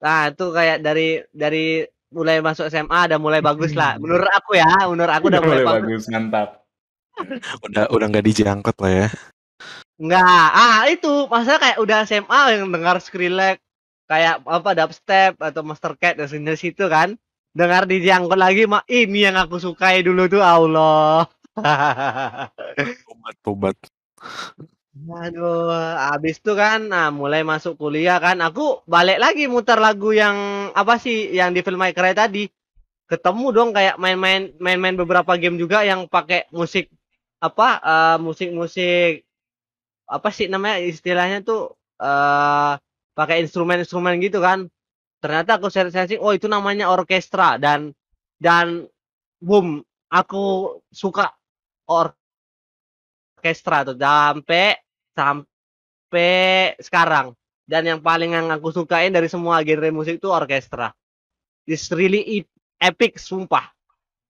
B: Nah, itu kayak dari dari mulai masuk SMA udah mulai bagus lah. Menurut aku ya, menurut aku udah mulai, mulai bagus.
C: bagus. Mantap
A: udah udah nggak dijangkut lah ya
B: nggak ah itu masa kayak udah SMA yang dengar Skrillex kayak apa dubstep atau Master Cat dan sini situ kan dengar dijangkut lagi mak ini yang aku sukai dulu tuh Allah
E: tobat
A: tobat Aduh,
B: abis tuh kan, nah mulai masuk kuliah kan, aku balik lagi muter lagu yang apa sih yang di film filmmaker tadi. Ketemu dong kayak main-main main-main beberapa game juga yang pakai musik apa uh, musik-musik apa sih namanya istilahnya tuh uh, pakai instrumen-instrumen gitu kan ternyata aku searching oh itu namanya orkestra dan dan boom aku suka orkestra tuh sampai sampai sekarang dan yang paling yang aku sukain dari semua genre musik itu orkestra it's really e-, epic sumpah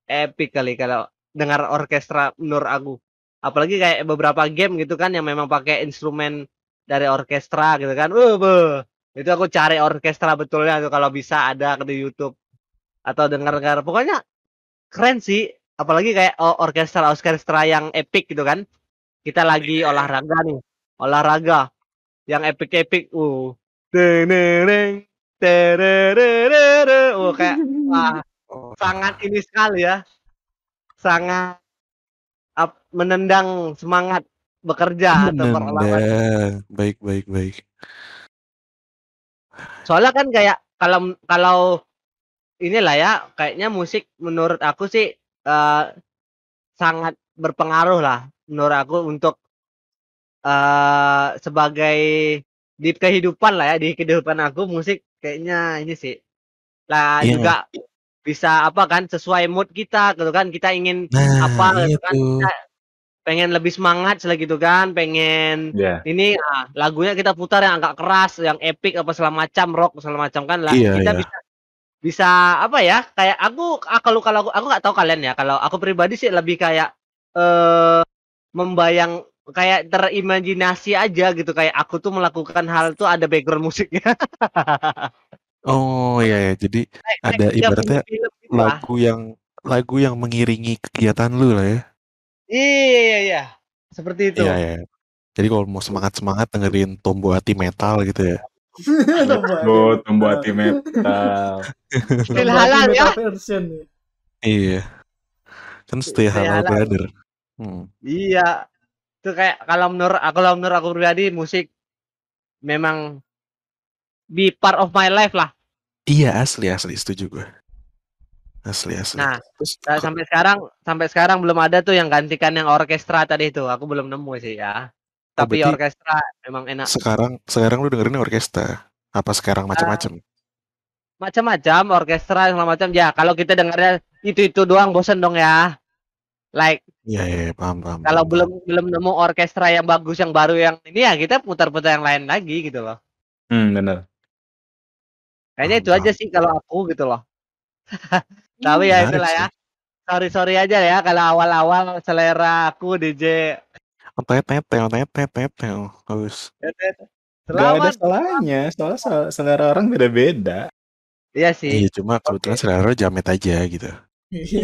B: epic kali kalau dengar orkestra menurut aku apalagi kayak beberapa game gitu kan yang memang pakai instrumen dari orkestra gitu kan uh, uh. itu aku cari orkestra betulnya tuh kalau bisa ada di YouTube atau dengar-dengar pokoknya keren sih apalagi kayak orkestra orkestra yang epic gitu kan kita lagi iya. olahraga nih olahraga yang epic epic uh teneng tererere uh kayak wah oh. sangat ini sekali ya sangat up, menendang semangat bekerja menendang. atau perlawanan.
A: Ya. Baik, baik, baik.
B: Soalnya kan kayak kalau kalau inilah ya, kayaknya musik menurut aku sih uh, sangat berpengaruh lah menurut aku untuk uh, sebagai di kehidupan lah ya di kehidupan aku musik kayaknya ini sih lah yeah. juga bisa apa kan sesuai mood kita gitu kan kita ingin nah, apa gitu iya kan kita pengen lebih semangat segitu gitu kan pengen yeah. ini ah, lagunya kita putar yang agak keras yang epic apa segala macam rock segala macam kan lah yeah, kita yeah. bisa bisa apa ya kayak aku ah, kalau kalau aku nggak tahu kalian ya kalau aku pribadi sih lebih kayak eh membayang kayak terimajinasi aja gitu kayak aku tuh melakukan hal tuh ada background musiknya
A: Oh, iya ya. Jadi Kayak ada ibaratnya film gitu lah. lagu yang lagu yang mengiringi kegiatan lu lah ya.
B: Iya, iya, iya. Seperti itu. Iya, iya.
A: Jadi kalau mau semangat-semangat dengerin Tombo Hati Metal gitu ya.
C: Tombo, Tombo Hati Metal.
A: Still halal
D: ya. Version. Ya.
A: Iya. Kan stay halal brother. Hmm.
B: Iya. Itu kayak kalau menurut kalau menurut aku pribadi musik memang be part of my life lah.
A: Iya asli asli setuju gue. Asli asli. Nah
B: Terus, uh, sampai sekarang sampai sekarang belum ada tuh yang gantikan yang orkestra tadi itu. Aku belum nemu sih ya. Oh, Tapi orkestra memang enak. Sekarang
A: sekarang lu dengerin orkestra apa sekarang ah. macam-macam?
B: macam-macam orkestra segala macam ya kalau kita dengarnya itu itu doang bosen dong ya like
A: Iya iya, iya paham
C: paham
B: kalau belum belum nemu orkestra yang bagus yang baru yang ini ya kita putar-putar yang lain lagi gitu
C: loh hmm benar
B: Kayaknya itu aja sih kalau aku gitu loh. Tapi ya itulah ya. Sorry sorry aja ya kalau awal-awal selera
C: aku DJ.
A: Tepepel, tepepel, harus.
C: Gak ada salahnya, soalnya selera orang beda-beda. Iya sih.
A: Iya cuma kebetulan terus selera jamet aja gitu.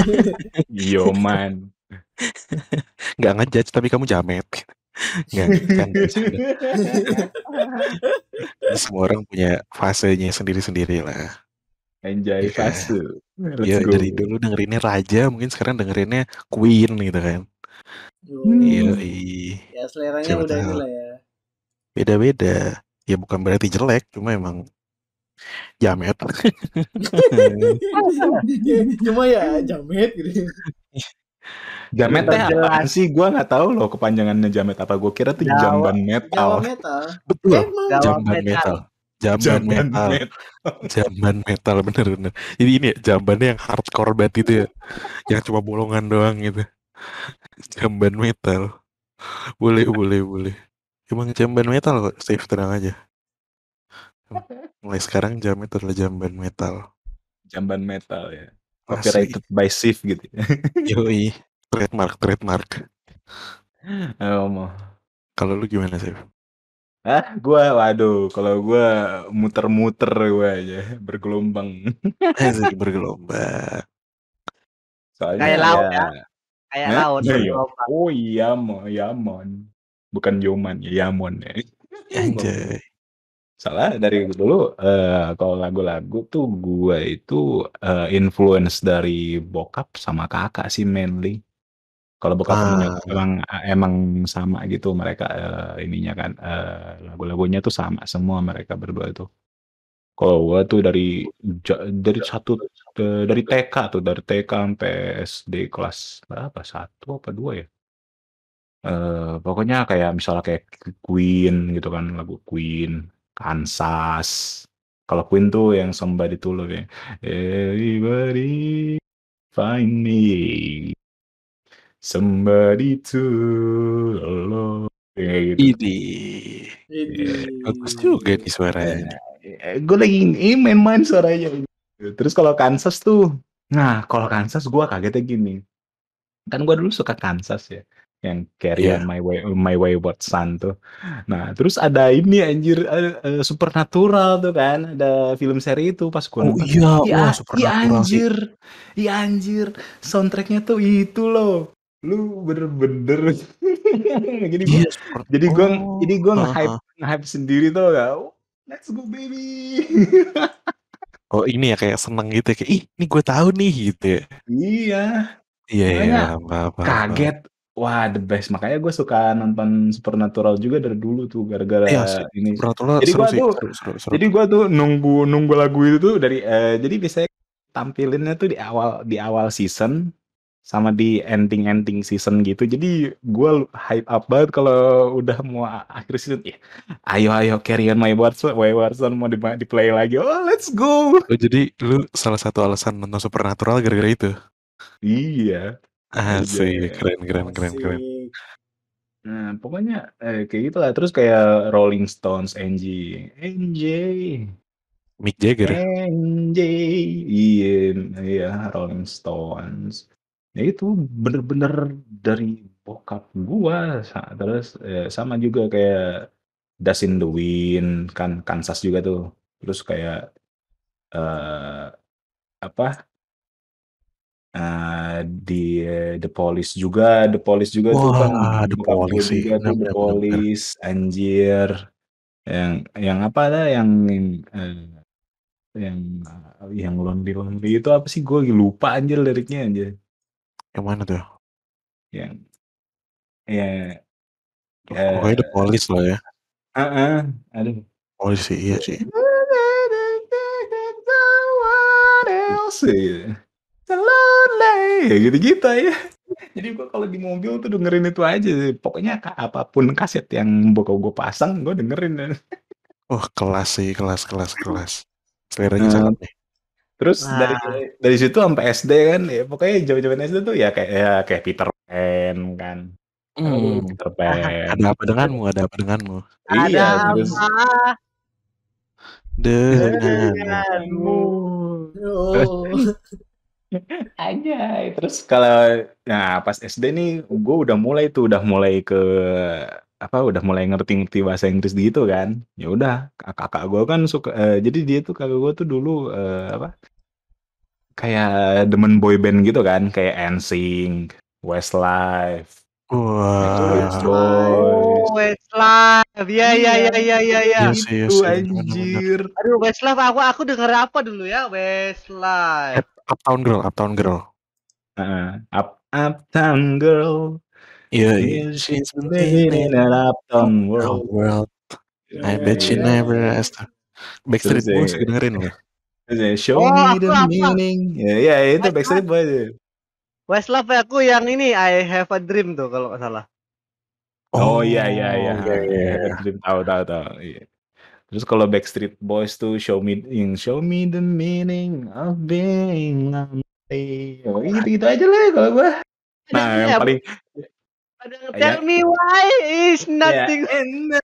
A: Yoman. Iya, Gak ngejudge tapi kamu jamet. Nggak, kan, kan,
E: kan.
A: Semua orang punya fasenya sendiri-sendiri lah.
C: Enjoy yeah. fase. ya, Iya dari
A: dulu dengerinnya Raja, mungkin sekarang dengerinnya Queen gitu kan. Hmm. Iya, hmm. Iya.
D: ya seleranya Coba udah gila ya.
A: Beda-beda. Ya bukan berarti jelek, cuma emang jamet.
D: cuma ya jamet gitu.
A: teh apa sih?
C: Gue nggak tahu loh kepanjangannya jamet apa. Gue kira tuh jamban metal. Betul. Eh, jamban metal. Jamban, metal.
A: jamban metal bener-bener. Ini ini ya, jambannya yang hardcore banget itu ya. yang cuma bolongan doang gitu. Jamban metal. Boleh, boleh, boleh. Emang jamban metal kok, Steve tenang aja. Mulai sekarang jamet adalah jamban metal.
C: Jamban metal ya. Copyrighted
A: by Sif gitu. Ya. Yoi trademark trademark oh mau kalau lu gimana sih
C: ah, Gue, waduh, kalau gue muter-muter gue aja, bergelombang. Eh, bergelombang. Soalnya Kayak laut ya. ya? Kayak Hah? laut. Ya, oh iya, mo, Yamon. Bukan Yoman, ya Yamon. Ya. Anjay. Salah dari dulu, uh, kalau lagu-lagu tuh gue itu uh, influence dari bokap sama kakak sih mainly. Kalau bekas ah. emang emang sama gitu mereka, uh, ininya kan, uh, lagu-lagunya tuh sama semua mereka berdua itu. Kalau gua tuh dari dari satu eh, dari TK tuh, dari TK sampai SD kelas berapa, satu apa dua ya? uh, pokoknya kayak misalnya kayak Queen gitu kan, lagu Queen, Kansas. Kalau Queen tuh yang Somebody to Love ya, everybody find me. Somebody to
A: love. Ya, gitu. Ini. Iya, iya. Bagus juga nih suaranya.
C: Iya, gue lagi ini main-main suaranya. Terus kalau Kansas tuh, nah kalau Kansas gue kagetnya gini. Kan gue dulu suka Kansas ya yang carry yeah. my way my wayward son tuh. Nah, terus ada ini anjir uh, supernatural tuh kan, ada film seri itu pas gua Oh nonton. iya, iya, wah supernatural. Iya anjir. Iya anjir. Soundtracknya tuh itu loh lu bener-bener jadi gue yes. Iya, jadi gue oh. jadi gue nge-hype uh -huh. nge-hype sendiri tuh gak oh, let's go baby
A: oh ini ya kayak seneng gitu ya, kayak ih ini gue tahu nih gitu ya. iya iya iya apa, iya, apa, kaget wah
C: the best makanya gue suka nonton supernatural juga dari dulu tuh gara-gara ya, ini supernatural jadi gue tuh seru, seru, seru. jadi gue tuh nunggu nunggu lagu itu tuh dari uh, jadi biasanya tampilinnya tuh di awal di awal season sama di ending-ending season gitu. Jadi gue hype up banget kalau udah mau akhir season. Ya, ayo ayo carry on my my mau di, di play lagi. Oh let's go.
A: Oh, jadi lu salah satu alasan nonton Supernatural gara-gara itu?
C: Iya.
A: Asik, iya, keren keren keren Asik. keren.
C: Nah, pokoknya eh, kayak lah. terus kayak Rolling Stones, NJ, NJ, Mick Jagger. NJ, iya, iya Rolling Stones. Ya itu bener-bener dari bokap gua, terus, eh, sama juga kayak Dustin the Wind, kan Kansas juga tuh. Terus kayak, uh, apa uh, di eh, The Police juga The Police juga tuh kan Wah, The bokap Police juga tuh The Police, anjir. Yang yang apa dah yang, eee, yang yang Lonely Lonely itu apa sih? Gue lupa anjir liriknya, anjir. Yang mana tuh? Yang ya ya, ya. Pokoknya
A: The polis lah ya.
C: Ah, uh -uh. aduh.
A: Police sih, iya sih. ya gitu-gitu ya.
C: Jadi gua kalau di mobil tuh dengerin itu aja sih. Pokoknya apapun kaset yang bakal gua pasang, gua dengerin.
A: Oh kelas sih, kelas, kelas, kelas. Seleranya uh, sangat nih. Terus nah. dari dari
C: situ sampai SD kan, ya pokoknya jaman-jaman SD tuh ya kayak ya kayak Peter Pan kan. Oh, hmm. Peter Pan.
A: Ada apa denganmu? Ada apa denganmu? Iya, Ada iya, apa? Terus... Denganmu.
E: aja Anjay.
C: Terus kalau nah pas SD nih gue udah mulai tuh udah mulai ke apa udah mulai ngerti-ngerti bahasa Inggris gitu kan ya udah kakak gue kan suka uh, jadi dia tuh kakak gue tuh dulu uh, apa kayak demen boy band gitu kan kayak NSYNC, Westlife, nah, oh, Westlife.
B: Westlife. Ya ya ya ya ya ya.
C: Yes, iya yes,
E: Itu iya iya
B: anjir. Aduh Westlife aku aku denger apa dulu ya Westlife.
C: Up, uptown Girl, Uptown Girl. Uh, up Uptown Girl. Yeah, yeah.
E: she's living in an
C: uptown world. world. Yeah, I bet yeah. she never asked her. Backstreet Boys dengerin loh. Show oh, me
E: the apa, meaning.
C: Ya, ya itu Backstreet Boys. Ya.
B: Westlife aku yang ini I Have a Dream tuh kalau nggak salah.
C: Oh iya iya oh, iya. Iya, iya. Dream tahu tahu tahu. Iya. Terus kalau Backstreet Boys tuh Show Me yang Show Me the Meaning of Being Lonely. Oh, gitu gitu aja lah kalau gua. Nah, yang paling
A: Tell
D: me why is nothing in the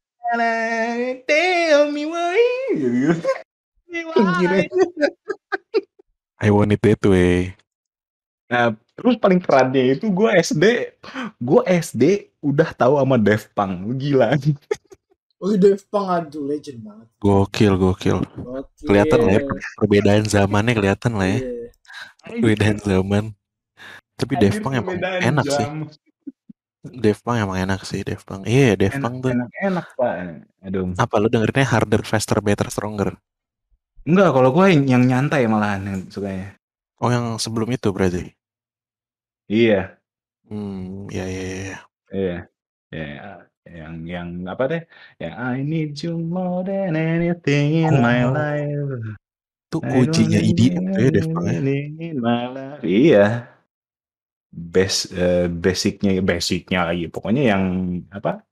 D: Tell me
C: why. why.
A: I want it that way. Nah,
C: terus paling kerennya itu gue SD, gue SD udah tahu sama Dev Pang gila.
D: Oh, Dev Punk aduh legend banget.
A: Gokil, gokil. gokil. Kelihatan lah ya perbedaan zamannya kelihatan lah ya. Iya. Perbedaan zaman. Tapi Dev Pang emang enak sih. Dave Punk emang enak sih Dev Punk. Iya yeah, Dave Punk tuh. Enak enak pak. Aduh. Apa lu dengerinnya harder, faster, better, stronger? Enggak, kalau gue
C: yang nyantai malahan yang sukanya.
A: Oh yang sebelum itu berarti?
C: Iya. Hmm, ya ya ya. Iya, ya, yang yang apa deh? Yang I need you more than anything in my oh. life. Itu kuncinya IDM tuh e ya Dave
E: ya?
C: Iya base eh, basicnya basicnya lagi pokoknya yang apa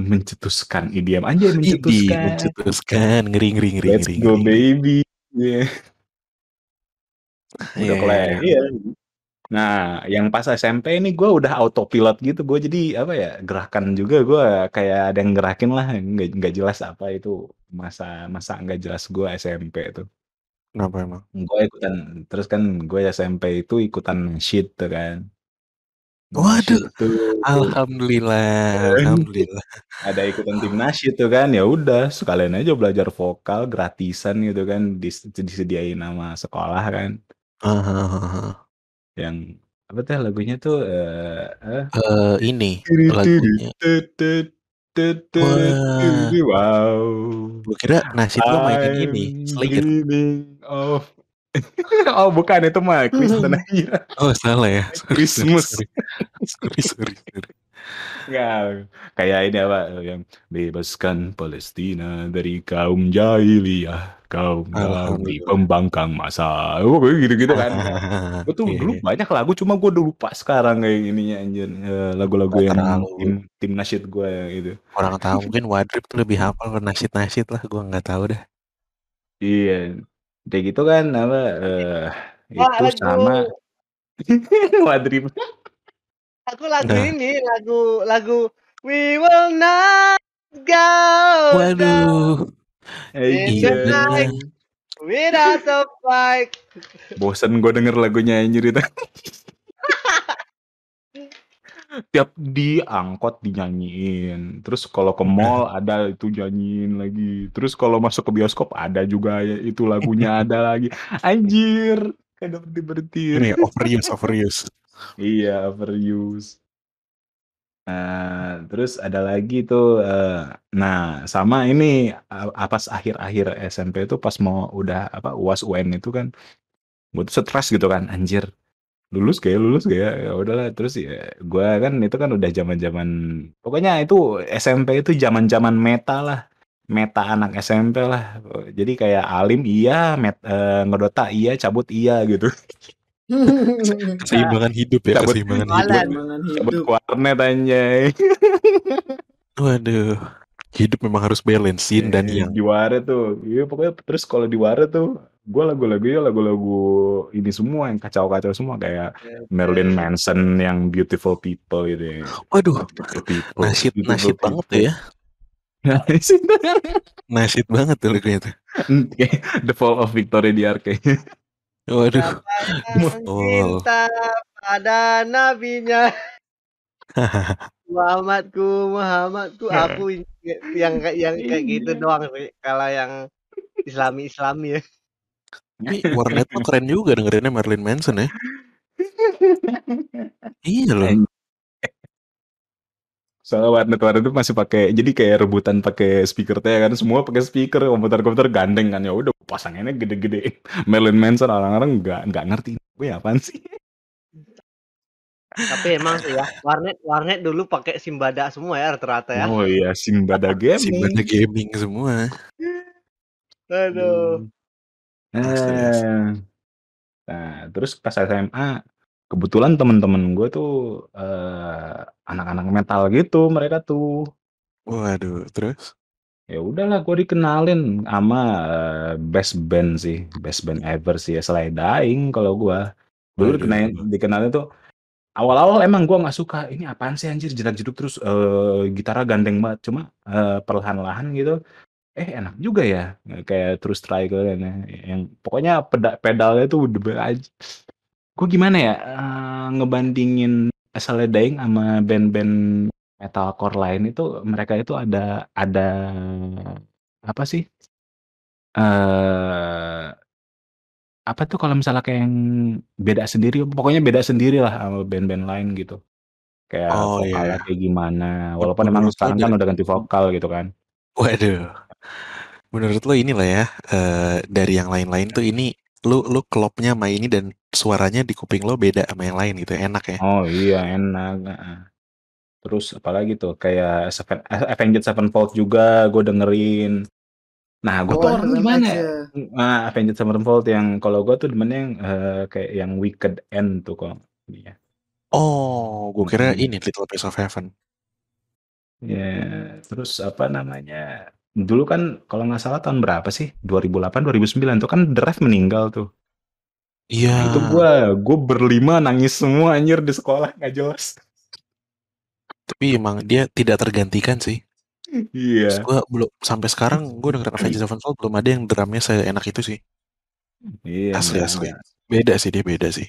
C: mencetuskan idiom aja mencetuskan mencetuskan ngeri ngeri ngeri let's ngeri, go baby yeah. udah yeah. kelar iya, iya. Iya. nah yang pas SMP ini gue udah autopilot gitu gue jadi apa ya gerakan juga gue kayak ada yang gerakin lah nggak nggak jelas apa itu masa masa nggak jelas gue SMP tuh Kenapa emang? Gue ikutan terus kan gue SMP itu ikutan SHIT tuh kan. Nah, Waduh, tuh alhamdulillah, alhamdulillah. Ada ikutan timnas itu kan, ya udah sekalian aja belajar vokal gratisan gitu kan, dis disediain nama sekolah kan.
A: Heeh.
C: Yang apa teh lagunya tuh eh uh,
A: uh, ini lagunya.
C: Wah. Wow. Gue kira nasib lo mainin ini, Oh. oh bukan itu mah Kristen hmm. aja. Oh salah ya. Christmas.
A: Sorry, sorry, sorry.
C: sorry. kayak ini apa yang bebaskan Palestina dari kaum jahiliyah, kaum di pembangkang masa. Oh, gitu-gitu kan.
A: gue tuh
C: iya, dulu iya. banyak lagu cuma gue udah lupa sekarang kayak ininya anjir eh, lagu-lagu yang tim, tim nasid gue yang itu. Orang tahu mungkin Wadrip tuh lebih hafal ke nasid-nasid lah, gue nggak tahu deh. Iya, Udah gitu kan apa uh,
B: itu lagu- sama
C: Wadrim.
B: Aku lagu Nah. ini, lagu lagu We will not go
C: Waduh, eh, It's Iya.
B: without a fight.
C: Bosen gue denger lagunya anjir cerita tiap di angkot dinyanyiin terus kalau ke mall ada itu nyanyiin lagi terus kalau masuk ke bioskop ada juga ya, itu lagunya ada lagi anjir kadang berhenti berhenti ini overuse overuse iya overuse Uh, nah, terus ada lagi tuh, uh, nah sama ini apa eh, akhir-akhir SMP itu pas mau udah apa uas UN itu kan, gue tuh stres gitu kan, anjir lulus kayak lulus kayak ya udahlah terus ya gue kan itu kan udah zaman zaman pokoknya itu SMP itu zaman zaman meta lah meta anak SMP lah jadi kayak alim iya met, e, ngedota iya cabut iya gitu
E: keseimbangan
C: hidup ya cabut keseimbangan hidup,
E: ya. hidup.
C: cabut warnet anjay waduh hidup memang harus balancein iya, dan yang di warnet tuh iya pokoknya terus kalau di warnet tuh gue lagu lagu ya lagu-lagu ini semua yang kacau-kacau semua kayak yeah, ya, Marilyn Manson yang Beautiful People gitu ya. Waduh,
A: people, nasib beautiful nasib people. banget tuh ya. Nasib, nasib banget tuh lagunya itu hmm, The Fall of Victoria di Arke. Waduh.
C: Oh.
B: Cinta pada nabinya. Muhammadku, Muhammadku, nah. aku yang yang kayak gitu iya. doang sih. Kalau yang Islami Islami ya
A: ini warnet mah keren juga dengerinnya Marilyn Manson ya. iya loh. Eh, eh.
C: Soalnya warnet warnet itu masih pakai jadi kayak rebutan pakai speaker teh kan semua pakai speaker komputer komputer gandeng kan ya udah pasangannya gede-gede Marilyn Manson orang-orang nggak nggak ngerti gue apaan sih
B: tapi emang sih ya warnet warnet dulu pakai simbada semua ya rata-rata ya oh
C: iya simbada gaming simbada gaming semua
E: aduh hmm.
C: Eh, nah, terus pas SMA kebetulan temen-temen gue tuh eh, anak-anak metal gitu mereka tuh. Waduh, terus? Ya udahlah gue dikenalin sama eh, best band sih, best band ever sih ya selain Dying kalau gue. Dulu dikenalin, dikenalin tuh awal-awal emang gue nggak suka ini apaan sih anjir jeda jeduk terus uh, gitara gandeng banget cuma uh, perlahan-lahan gitu eh enak juga ya kayak terus try dan yang pokoknya peda pedalnya tuh udah aja gue gimana ya uh, ngebandingin asal Dying sama band-band metalcore lain itu mereka itu ada ada apa sih uh, apa tuh kalau misalnya kayak yang beda sendiri pokoknya beda sendiri lah sama band-band lain gitu kayak oh, iya, vokalnya yeah. kayak gimana walaupun memang emang sekarang kan udah ganti vokal gitu kan
A: waduh Menurut lo inilah ya, uh, dari yang lain-lain tuh ini lu lu klopnya sama ini dan suaranya di kuping lo beda sama yang lain gitu, ya, enak ya?
C: Oh iya enak, Terus apalagi tuh kayak Seven eh, A Sevenfold juga gue dengerin. Nah gue Oh, tuh gimana ya? nah Sevenfold yang kalau gue tuh demennya yang, uh, kayak yang Wicked End tuh kok ya
A: Oh, gue kira ini
C: Little Piece of Heaven. yeah, terus apa namanya dulu kan kalau nggak salah tahun berapa sih? 2008 2009 itu kan Drive meninggal tuh. Iya. Nah, itu gue gue berlima nangis semua anjir di sekolah nggak jelas.
A: Tapi emang dia tidak tergantikan sih. Iya. Yeah. Gue belum sampai sekarang gue dengerin hmm. Avengers Sevenfold belum ada yang drumnya enak itu sih. Iya. Yeah, asli asli. Beda sih dia beda
C: sih.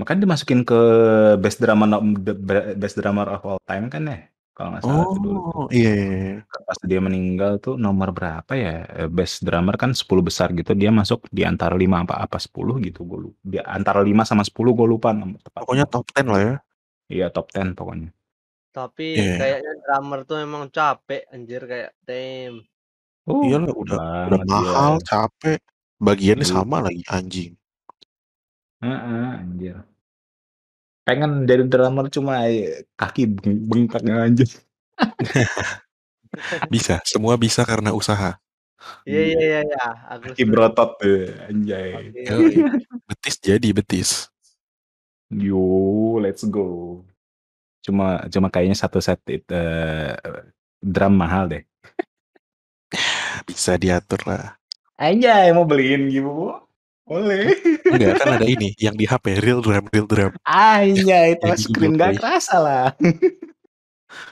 C: Makanya dimasukin ke best drama best drama of all time kan ya? kalau nggak salah oh, itu dulu. Oh iya, iya. Pas dia meninggal tuh nomor berapa ya? Eh, best drummer kan 10 besar gitu. Dia masuk di antara 5 apa apa 10 gitu gue lupa. Di antara 5 sama 10 gue lupa tepat. Pokoknya top 10 lah ya. Iya top 10 pokoknya.
B: Tapi yeah. Iya. kayaknya drummer tuh emang capek anjir kayak tim.
C: Oh, iya lah
A: udah udah mahal, dia. capek. Bagiannya sama lagi anjing.
C: Heeh, uh -uh, anjir pengen jadi drummer cuma eh,
A: kaki bengkak aja. bisa, semua bisa karena usaha.
B: Iya iya iya, iya.
C: Kaki berotot deh anjay.
A: Okay. betis jadi
C: betis. Yo, let's go. Cuma cuma kayaknya satu set it, uh, drum mahal deh. bisa
A: diatur lah.
C: Anjay, mau beliin gitu. Boleh. Enggak, kan ada ini
A: yang di HP real drum real drum.
C: Ah iya, itu screen gak kerasa lah.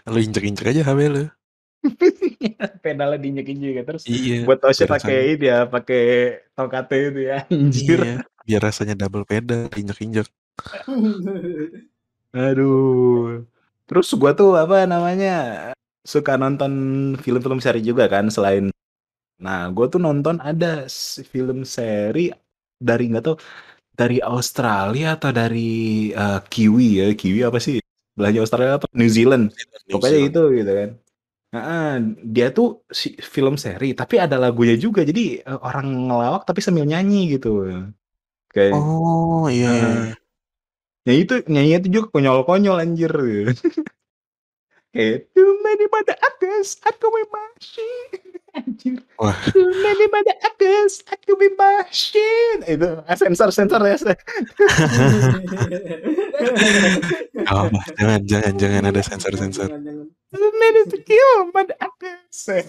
A: Lo injek-injek aja HP lu.
C: pedalnya diinjek-injek ya terus iya, buat tosnya pakai ini ya pakai tongkat itu ya anjir iya,
A: biar rasanya double pedal injek injek
C: aduh terus gua tuh apa namanya suka nonton film-film seri juga kan selain nah gue tuh nonton ada film seri dari nggak tahu dari Australia atau dari uh, Kiwi ya Kiwi apa sih belanja Australia apa New Zealand New pokoknya Zealand. itu gitu kan nah, dia tuh si, film seri tapi ada lagunya juga jadi uh, orang ngelawak tapi sambil nyanyi gitu kayak oh iya uh, nyanyi iya, iya. itu nyanyi tuh juga konyol-konyol anjir gitu. kayak tuh di pada atas aku masih Anjir. di pada atas, aku bebasin. Itu eh, sensor sensor ya. oh,
A: jangan jangan jangan ada sensor sensor.
C: Tuna di pada atas. Eh,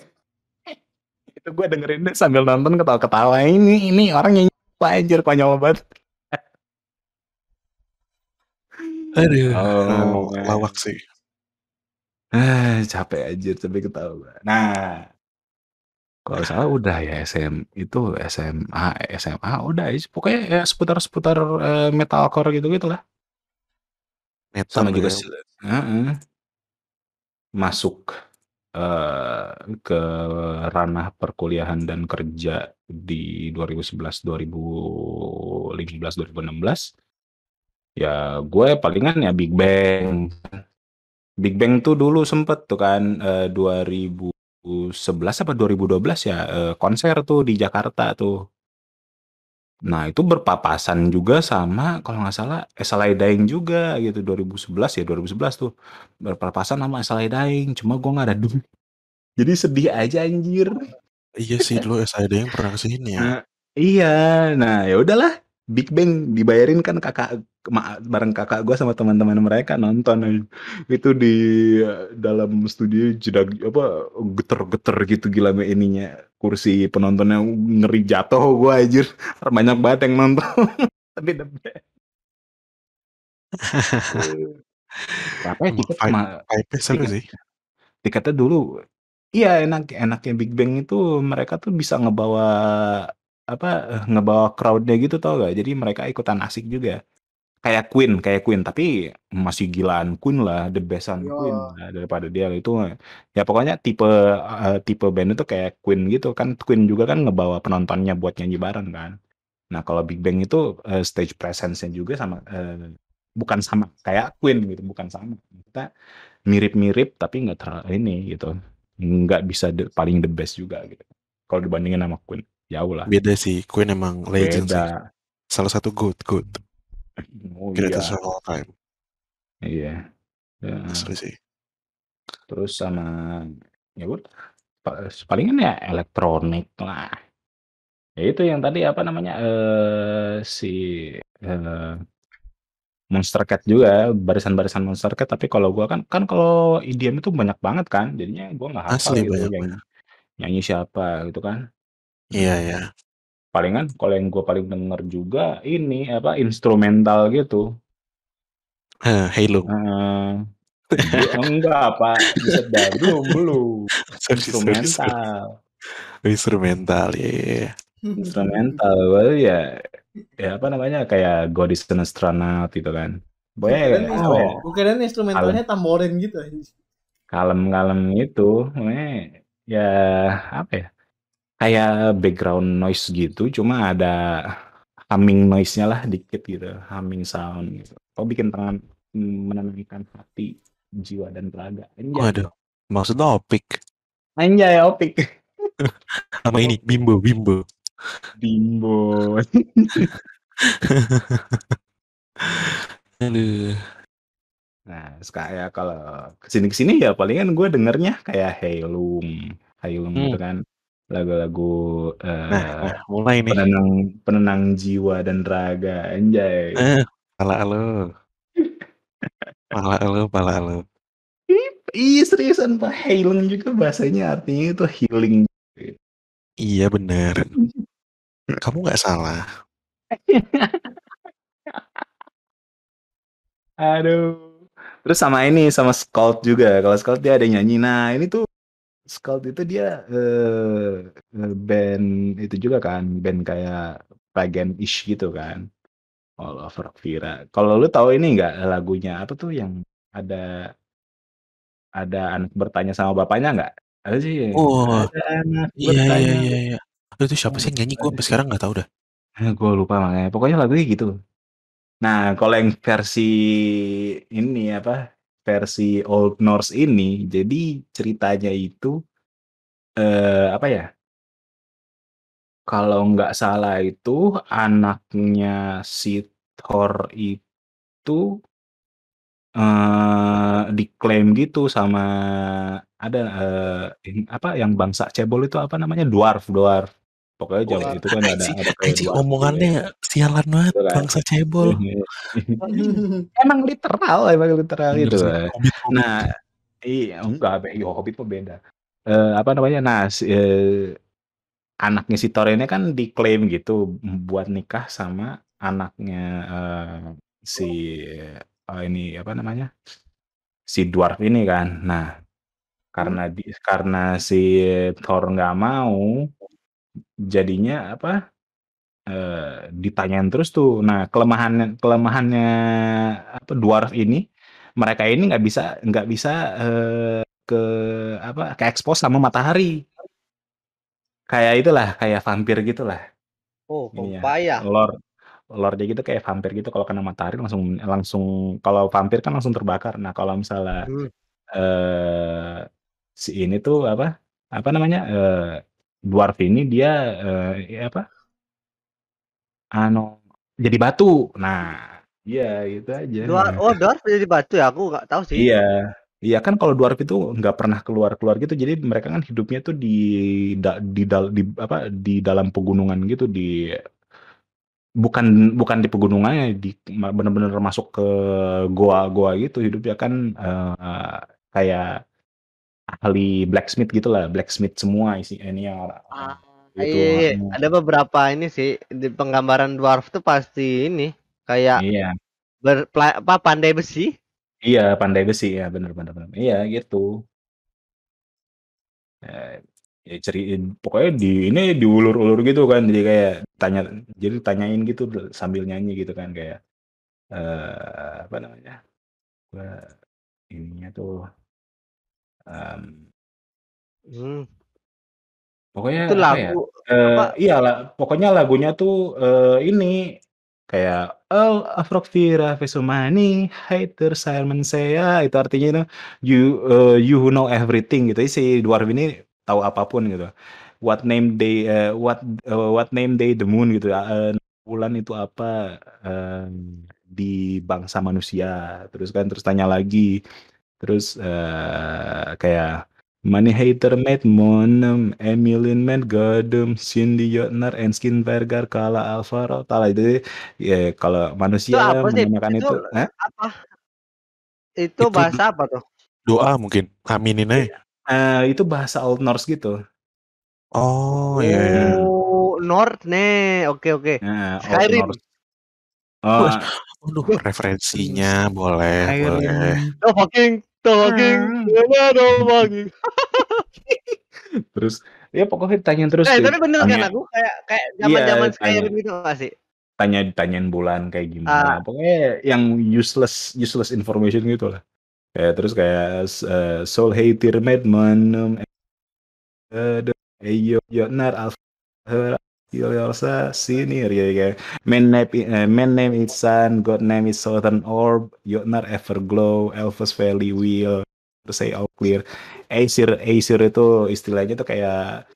C: itu gue dengerin deh sambil nonton ketawa-ketawa ini ini orang yang pelajar konyol banget. Aduh, oh, lawak sih. Ah, capek aja tapi ketawa. Nah, kalau salah udah ya SM itu SMA, SMA udah ya, pokoknya ya seputar-seputar uh, metalcore gitu-gitulah. Metal Sama juga ya. uh-uh. masuk uh, ke ranah perkuliahan dan kerja di 2011 2015 2016 ya gue palingan ya Big Bang Big Bang tuh dulu sempet tuh kan uh, eh, 2000 2011 apa 2012 ya eh, konser tuh di Jakarta tuh. Nah itu berpapasan juga sama kalau nggak salah SLI Dying juga gitu 2011 ya 2011 tuh berpapasan sama SLI Dying cuma gue nggak ada duit jadi sedih aja anjir iya sih dulu SLI Dying pernah kesini ya nah, iya nah ya udahlah Big Bang dibayarin kan kakak bareng kakak gue sama teman-teman mereka nonton ya. itu di dalam studio jedag apa geter-geter gitu gila ininya kursi penontonnya ngeri jatuh gue aja banyak banget yang nonton tapi the best apa ya cuma seru sih tiketnya dulu iya enak enaknya Big Bang itu mereka tuh bisa ngebawa apa eh, ngebawa crowdnya gitu tau gak? Jadi mereka ikutan asik juga. Kayak Queen, kayak Queen, tapi masih gilaan Queen lah, the bestan Yo. Iya. Queen lah, daripada dia itu ya pokoknya tipe uh, tipe band itu kayak Queen gitu kan Queen juga kan ngebawa penontonnya buat nyanyi bareng kan. Nah, kalau Big Bang itu uh, stage presence-nya juga sama uh, bukan sama kayak Queen gitu, bukan sama. Kita mirip-mirip tapi nggak terlalu ini gitu. Nggak bisa the, paling the best juga gitu. Kalau dibandingin
A: sama Queen jauh lah beda sih Queen emang legend beda. sih salah satu good good oh, greatest iya. of all time iya ya. asli sih
C: terus sama ya good. palingan ya elektronik lah ya itu yang tadi apa namanya uh, si uh, Monster Cat juga barisan-barisan Monster Cat tapi kalau gua kan kan kalau idiom itu banyak banget kan jadinya gua nggak hafal Asli gitu banyak, yang, banyak. nyanyi siapa gitu kan Iya iya. Palingan kalau yang gue paling denger juga ini apa instrumental gitu. Halo. Heeh. Iya, enggak apa disedah belum belum instrumental instrumental ya instrumental well, ya ya apa namanya kayak Goddess and Astronaut gitu kan Boy, ya, oh,
D: bukan instrumentalnya tamborin gitu
C: kalem-kalem itu ya apa ya kayak background noise gitu, cuma ada humming noise-nya lah dikit gitu, humming sound gitu. Kau bikin tangan menenangkan hati, jiwa dan raga Anjay. Waduh,
A: maksudnya opik. Anjay, opik. Sama ini, bimbo, bimbo. Bimbo.
C: Aduh. Nah, ya kalau kesini kesini ya palingan gue dengernya kayak Heilung, Heilung gitu hmm. gitu kan lagu-lagu uh, nah, mulai nih penenang penenang jiwa dan raga anjay
A: eh, pala lo pala lo pala lo
C: iya seriusan pak healing juga bahasanya artinya itu healing iya benar kamu nggak salah aduh terus sama ini sama Scott juga kalau Scott dia ada nyanyi nah ini tuh Skuld itu dia uh, band itu juga kan, band kayak pagan ish gitu kan, All Over Vira. Kalau lu tahu ini nggak, lagunya apa tuh yang ada ada anak bertanya sama bapaknya nggak? Ada sih Oh, ada
E: anak iya iya bertanya iya
C: iya.
A: Aduh itu siapa sih yang nyanyi? gue? sampai sekarang nggak tahu dah.
C: Gue lupa makanya, pokoknya lagunya gitu. Nah, kalau yang versi ini apa versi Old Norse ini, jadi ceritanya itu eh, apa ya? Kalau nggak salah itu anaknya si Thor itu eh, diklaim gitu sama ada eh, apa yang bangsa cebol itu apa namanya dwarf dwarf pokoknya jam itu kan ada si, omongannya ya.
A: sialan banget bangsa cebol iya. emang
C: literal emang literal gitu nah, iya enggak yo hobbit mah beda eh, apa namanya nah si, eh, anaknya si ini kan diklaim gitu buat nikah sama anaknya eh, si uh, ini apa namanya si dwarf ini kan nah karena di, karena si Thor nggak mau Jadinya apa, eee, eh, ditanyain terus tuh. Nah, kelemahan kelemahannya apa, dwarf ini, mereka ini nggak bisa nggak bisa, eee, eh, ke apa, ke ekspos sama matahari. Kayak itulah, kayak vampir gitulah.
E: Oh, Ininya, pepaya.
C: lore dia gitu kayak vampir gitu, kalau kena matahari langsung langsung kalau vampir kan langsung terbakar. Nah, kalau misalnya, hmm. Eh, si ini tuh apa, apa namanya, eh dwarf ini dia eh, ya apa? Ano jadi batu. Nah,
B: iya itu aja. Dwarf, nah. oh dwarf jadi batu ya? Aku nggak tahu sih. Iya.
C: Iya kan kalau dwarf itu nggak pernah keluar-keluar gitu, jadi mereka kan hidupnya tuh di da, di, dal, di apa di dalam pegunungan gitu di bukan bukan di pegunungannya di benar-benar masuk ke goa-goa gitu hidupnya kan uh, kayak ahli blacksmith gitu lah blacksmith semua isi eh, ini ya, ah, gitu. iya, iya. iya. ada
B: beberapa ini sih di penggambaran dwarf tuh pasti ini kayak iya. ber, apa pandai besi
C: iya pandai besi ya bener bener, bener. iya gitu eh, ya ceriin pokoknya di ini diulur-ulur gitu kan jadi kayak tanya jadi tanyain gitu sambil nyanyi gitu kan kayak eh, apa namanya gua ininya tuh
E: Um, hmm.
C: Pokoknya itu ya, lagu ya? Uh, iya lah, pokoknya lagunya tuh uh, ini kayak Oh afrofira Vesumani Hater Simon Saya itu artinya itu you uh, you who know everything gitu. Si dwarf ini tahu apapun gitu. What name day uh, what uh, what name day the moon gitu. Uh, bulan itu apa uh, di bangsa manusia. Terus kan terus tanya lagi terus uh, kayak Money Hater Mate, Monem, Emilin Mate, Godum, Cindy Yotner, Skin Vergar, Kala Alvaro, Tala itu ya kalau manusia itu menggunakan itu, itu eh? apa?
B: Itu, itu bahasa apa tuh?
C: Doa mungkin, aminin aja. Uh, itu bahasa Old Norse gitu. Oh iya. Yeah. Oh, North nih, oke oke. Nah, Skyrim. Oh,
A: Aduh, referensinya boleh, Skyrim. boleh.
E: Oh fucking Talking, hmm. talking.
C: terus ya pokoknya tanya terus. Eh, deh. tapi bener tanya, kan aku
B: kayak kayak zaman-zaman iya, kayak gitu gak sih?
C: Tanya ditanyain bulan kayak gimana. uh. Pokoknya yang useless useless information gitu lah. Kayak terus kayak uh, soul hater madman um, uh, the, yo yo not alpha her yourself senior ya ya. man name uh, eh, man name is sun god name is southern orb yotnar everglow elvis valley wheel terus say all clear Acer Acer itu istilahnya tuh kayak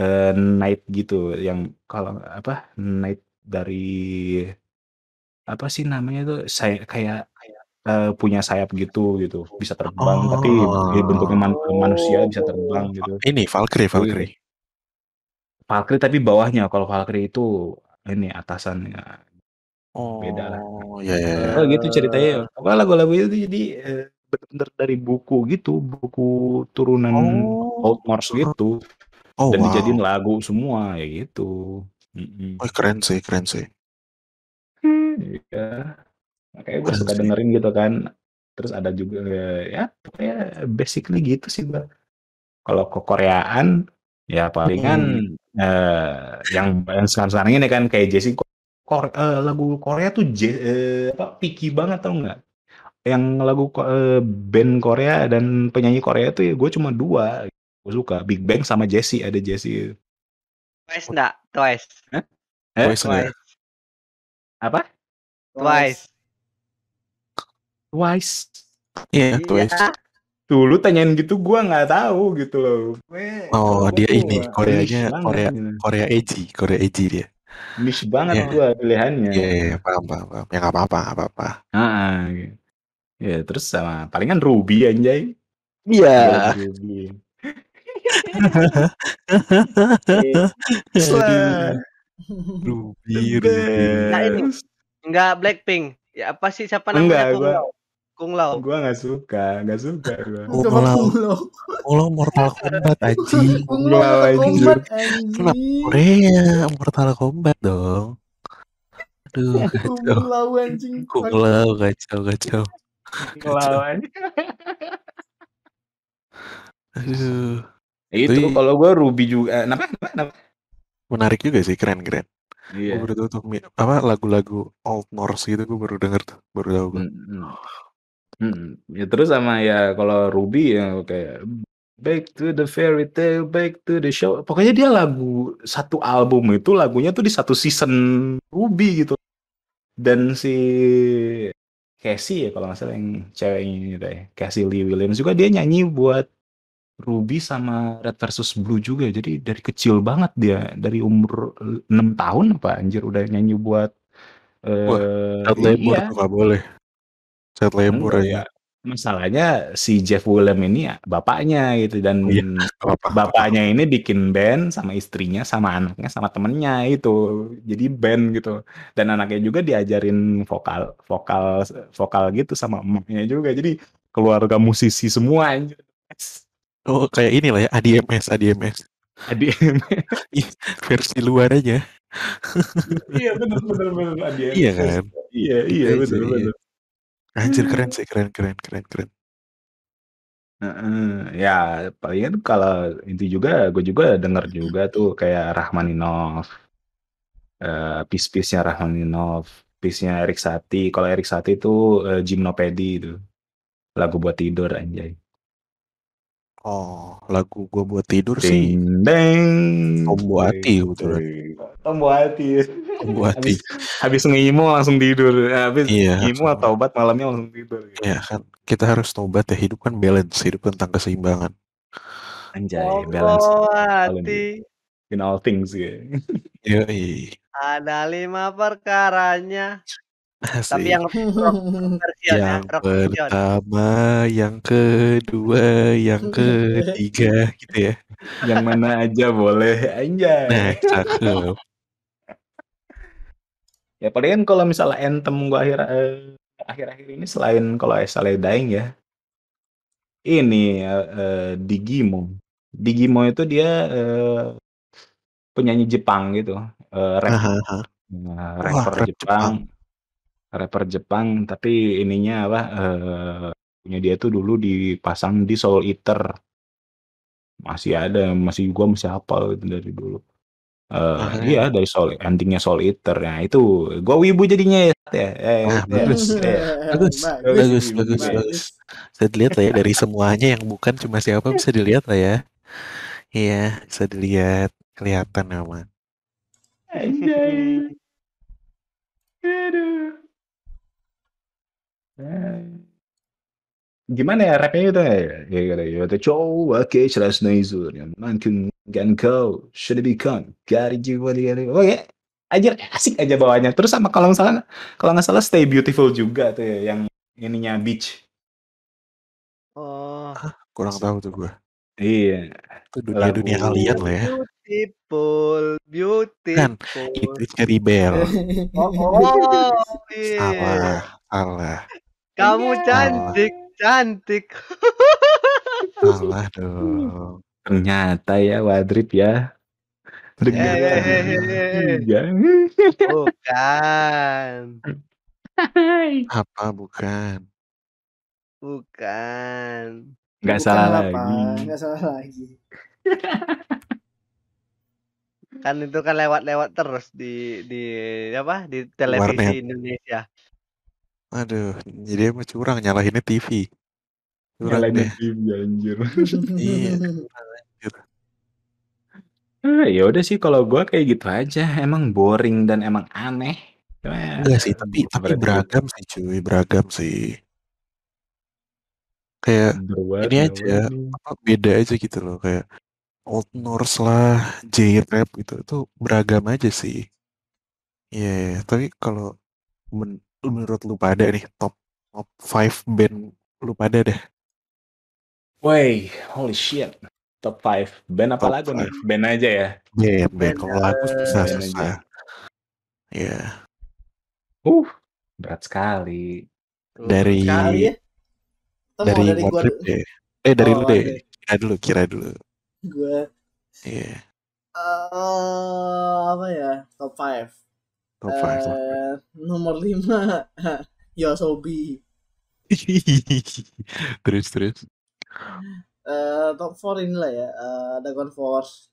C: uh, eh, night gitu yang kalau apa night dari apa sih namanya tuh saya kayak uh, punya sayap gitu gitu bisa terbang oh. tapi bentuknya man manusia bisa terbang gitu
A: ini Valkyrie Valkyrie
C: Valkyrie tapi bawahnya kalau Valkyrie itu ini atasannya oh, beda lah ya, ya. Oh, iya, iya, iya. gitu ceritanya ya. Apa lagu-lagu itu jadi eh, bener-bener dari buku gitu buku turunan oh. Old Norse gitu oh, dan wow. dijadiin lagu semua ya gitu oh, keren sih keren sih ya kayak gue suka dengerin gitu kan. Terus ada juga eh, ya pokoknya basically gitu sih gue. Kalau ke Koreaan Ya palingan hmm. uh, yang sekarang-sekarang ini kan kayak Jesse Kor uh, lagu Korea tuh je, uh, apa picky banget tau nggak? Yang lagu uh, band Korea dan penyanyi Korea tuh ya gue cuma dua. Gue suka Big Bang sama Jesse ada Jesse.
B: Twice enggak? Twice. Twice. Ya? Twice. Apa? Twice.
A: Twice.
C: Iya, yeah, Twice. Yeah. Tuh gitu. lu tanyain gitu gua nggak tahu gitu loh. oh, dia ini Koreanya Korea banget,
A: Korea Eji, Korea Eji dia. Niche banget yeah. gua pilihannya. Iya, yeah, yeah, apa paham, Ya apa-apa, apa-apa.
C: Ah, gitu. Ya, terus sama palingan Ruby anjay.
E: Iya. Yeah. Iya. Ruby. Ruby.
C: Ruby. Nah, ini
B: enggak Blackpink. Ya apa sih siapa namanya? Enggak, gua.
C: Kung Lao. Gua enggak suka, enggak suka gua. Kung Lao.
A: Kung Lao Mortal Kombat aja. Kung Lao anjing. Kenapa Korea Mortal Kombat dong? Aduh, kacau. Kung Lao anjing. Kung Lao kacau kacau.
E: Kung Lao anjing.
C: Aduh. Itu kalau gua Ruby juga. Eh, Napa? Napa?
A: Menarik juga sih, keren-keren. Iya. Gue baru tuh apa lagu-lagu old Norse gitu gue baru denger tuh, baru tahu gue. Mm -hmm.
C: Hmm. ya terus sama ya kalau Ruby ya kayak, "Back to the Fairy Tale, back to the show" pokoknya dia lagu, satu album itu lagunya tuh di satu season Ruby gitu. Dan si Cassie ya kalau nggak salah yang cewek ini deh, ya, Cassie Lee Williams juga dia nyanyi buat Ruby sama Red versus Blue juga. Jadi dari kecil banget dia, dari umur 6 tahun apa anjir udah nyanyi buat, Wah, uh, iya. boleh. Saat libur ya. Masalahnya si Jeff Willem ini ya bapaknya gitu dan iya, bapaknya ini bikin band sama istrinya sama anaknya sama temennya itu jadi band gitu dan anaknya juga diajarin vokal vokal vokal gitu sama emaknya juga jadi keluarga musisi semua
A: oh kayak inilah ya ADMS ADMS ADMS versi luar aja iya benar benar benar ADMS iya kan iya iya benar iya benar Anjir hmm. keren sih, keren keren keren keren.
C: Heeh, ya palingan kalau itu juga gue juga denger juga tuh kayak Rahmaninov. Eh piece-piece-nya Rahmaninov, piece-nya Erik Sati. Kalau Erik Sati itu uh, eh, Gymnopedi itu. Lagu buat tidur anjay.
A: Oh, lagu gue buat tidur sih. Deng. Tombo hati betul.
C: Tombo hati. Tombo hati. habis, habis langsung tidur. Habis iya, ngimo atau obat malamnya langsung tidur.
A: Gitu. Iya kan. Kita harus tobat ya. Hidup kan balance. Hidup tentang keseimbangan. Anjay, Oh balance.
C: hati. In all things ya.
A: Yoi.
B: Ada lima perkaranya. Asik. Tapi
E: yang rock version
A: ya, rock pertama, version. pertama, yang kedua, yang ketiga gitu ya.
C: Yang mana aja boleh aja.
A: Nah, cakep.
C: ya palingan kalau misalnya entem gua akhir eh, akhir-akhir ini selain kalau Esale Dying ya. Ini eh, Digimon. Digimon itu dia eh, penyanyi Jepang gitu. Eh, rapper nah, Wah, Jepang Rapper Jepang, tapi ininya apa, uh, punya dia tuh dulu dipasang di Soul Eater. Masih ada, masih gua masih hafal itu dari dulu. uh, ah, iya ya. dari Soul antingnya Soul Eater. Nah itu, gua wibu jadinya ya. Ya, eh, ah,
E: ya, bagus. ya. Bagus, Bagus, bagus,
A: bagus, bagus. Bisa lah ya dari semuanya yang bukan cuma siapa bisa dilihat lah ya. Iya, bisa dilihat kelihatan memang.
C: Eh, gimana ya rapnya itu ya gitu, gitu. gitu ya itu cow ke jelas naizur yang mungkin gan kau sudah kan gari jiwa dia oke aja asik aja bawahnya terus sama kalau nggak salah kalau nggak salah stay beautiful juga tuh ya yang ininya beach oh kurang
A: tahu tuh gue iya itu dunia dunia kalian lah ya
D: beautiful kan, beautiful kan itu Cherry Bell oh, oh, oh salah salah kamu iya. cantik, cantik.
B: Allah
C: tuh Ternyata ya Wadrip ya.
A: Bukan. Apa bukan?
D: Bukan. Gak salah apa. lagi. Enggak salah lagi. kan
B: itu kan lewat-lewat terus di di apa di televisi Indonesia.
A: Aduh, jadi emang curang nyalahinnya TV. Curang Nyalain deh. TV anjir.
C: Iya, anjir. Ah, ya udah sih kalau gua kayak gitu aja. Emang boring dan emang aneh. Ya, iya sih, tapi tapi gitu.
A: beragam sih cuy, beragam sih. Kayak ini aja apa beda aja gitu loh kayak Old Norse lah, J-Rap gitu. Itu beragam aja sih. Iya, iya tapi kalau menurut lu pada nih top top five band lu pada deh.
C: Woi, holy shit. Top 5 band apa top lagu five. nih? Band aja ya.
A: Iya, yeah, band. band. Kalau lagu susah susah. Iya. Yeah.
C: Uh, berat
A: sekali. Dari sekali ya? dari, dari gua dulu. deh. Eh dari oh, lu deh. Kira dulu, kira dulu. Gue. Iya. Yeah.
D: Uh, apa ya? Top 5 Top eh, lima, uh, Nomor 5 Yosobi.
A: terus terus.
D: Uh, top four inilah ya, uh, Dragon Force.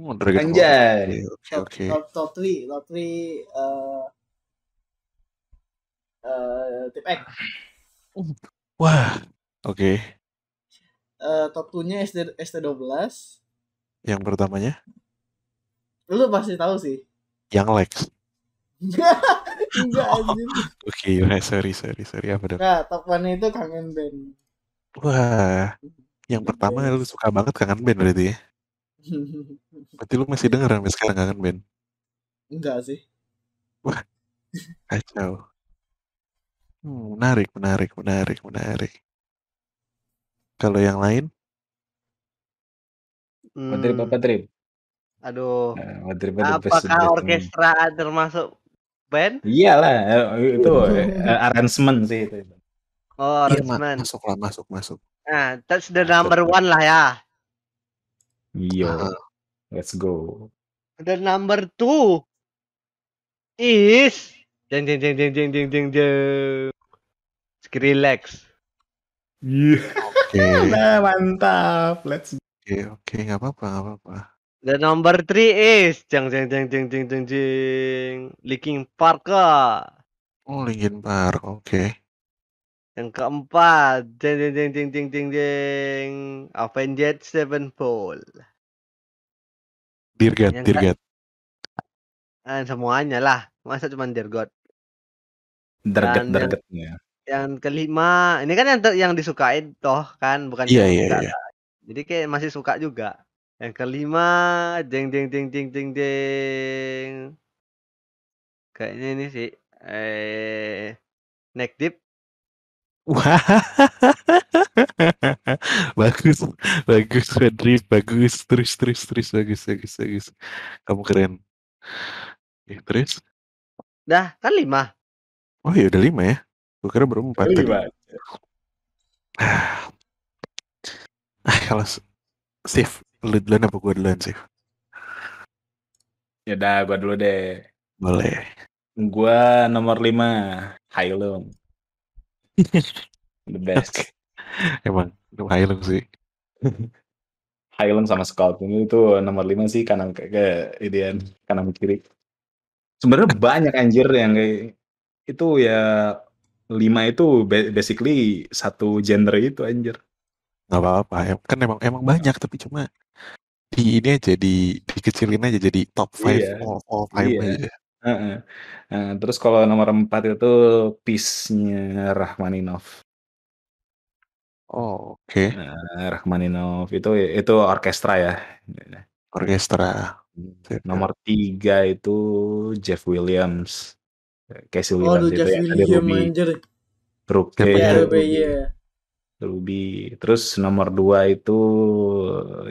A: Oh, Dragon Anjay. Oke. Okay, Top,
D: top, top three. top 3 uh, uh, tip X.
A: Wah, oke. Okay.
D: Uh, top 2-nya ST, st belas.
A: Yang pertamanya?
D: Lu pasti tahu sih. Yang Lex. Enggak iya, Oke,
A: okay, sorry, sorry, sorry. Apa dong?
D: Nah, top one itu kangen band.
A: Wah, yang iya. pertama lu suka banget kangen band berarti ya? Berarti lu masih denger sampai sekarang kangen band? Enggak sih. Wah, kacau.
D: Hmm, menarik,
A: menarik, menarik, menarik. Kalau yang lain?
C: Hmm. apa
B: Aduh. Nah,
C: Madrid, Madrib, Apakah orkestra
B: termasuk band?
C: Iyalah, eh, itu iya. eh, eh, arrangement sih itu. Oh, iya, arrangement. Ya, masuk lah, masuk, masuk.
B: Nah, that's the number masuk. one lah ya.
C: Yo, iya. let's go.
B: The number two is jeng jeng jeng jeng jeng jeng jeng jeng Skrillex. Iya. Yeah. Okay. nah,
A: mantap. Let's Oke, okay, oke, okay. nggak apa-apa, nggak apa-apa.
B: The number three is jeng jeng jeng jeng jeng jeng jeng Linkin Park.
A: Oh Linkin Park, oke. Okay.
B: Yang keempat jeng jeng jeng jeng jeng jeng jeng Avenged Sevenfold.
E: Dear God, Dear God.
D: eh,
B: semuanya lah, masa cuma Dear God. Derget, yang, yang kelima, ini kan yang ter, yang disukain toh kan, bukan yeah, yang yeah, yeah. Jadi kayak masih suka juga. Yang kelima, jeng jeng jeng jeng jeng jeng. Kayaknya ini sih eh neck deep. Wah.
A: bagus, bagus Fedri, bagus terus terus terus bagus bagus bagus. Kamu keren. Ya, terus?
B: Dah, kan lima.
A: Oh iya udah lima ya. Gue kira baru empat. Lima. Ah, kalau Steve, Lu duluan apa gue duluan sih?
C: Ya udah, gue dulu deh. Boleh. Gue nomor lima Hailung
A: The best. Emang, Hailung sih.
C: Hailung sama ini itu nomor lima sih kanan ke, ke idean kanan kiri. Sebenarnya banyak anjir yang itu ya lima itu basically satu genre itu anjir.
A: Gak apa-apa, kan emang emang banyak tapi cuma di ini aja di dikecilin aja jadi top five iya. all, all time iya. aja.
C: Uh, uh. Uh, terus kalau nomor empat itu Peace-nya Rahmaninov. Oh, oke. Okay. Uh, Rahmaninov itu itu orkestra ya. Orkestra. Hmm, nomor tiga itu Jeff Williams. Casey Williams oh, itu Jeff ya. Williams, ada Ruby. Ruby. Ruby. Terus nomor dua itu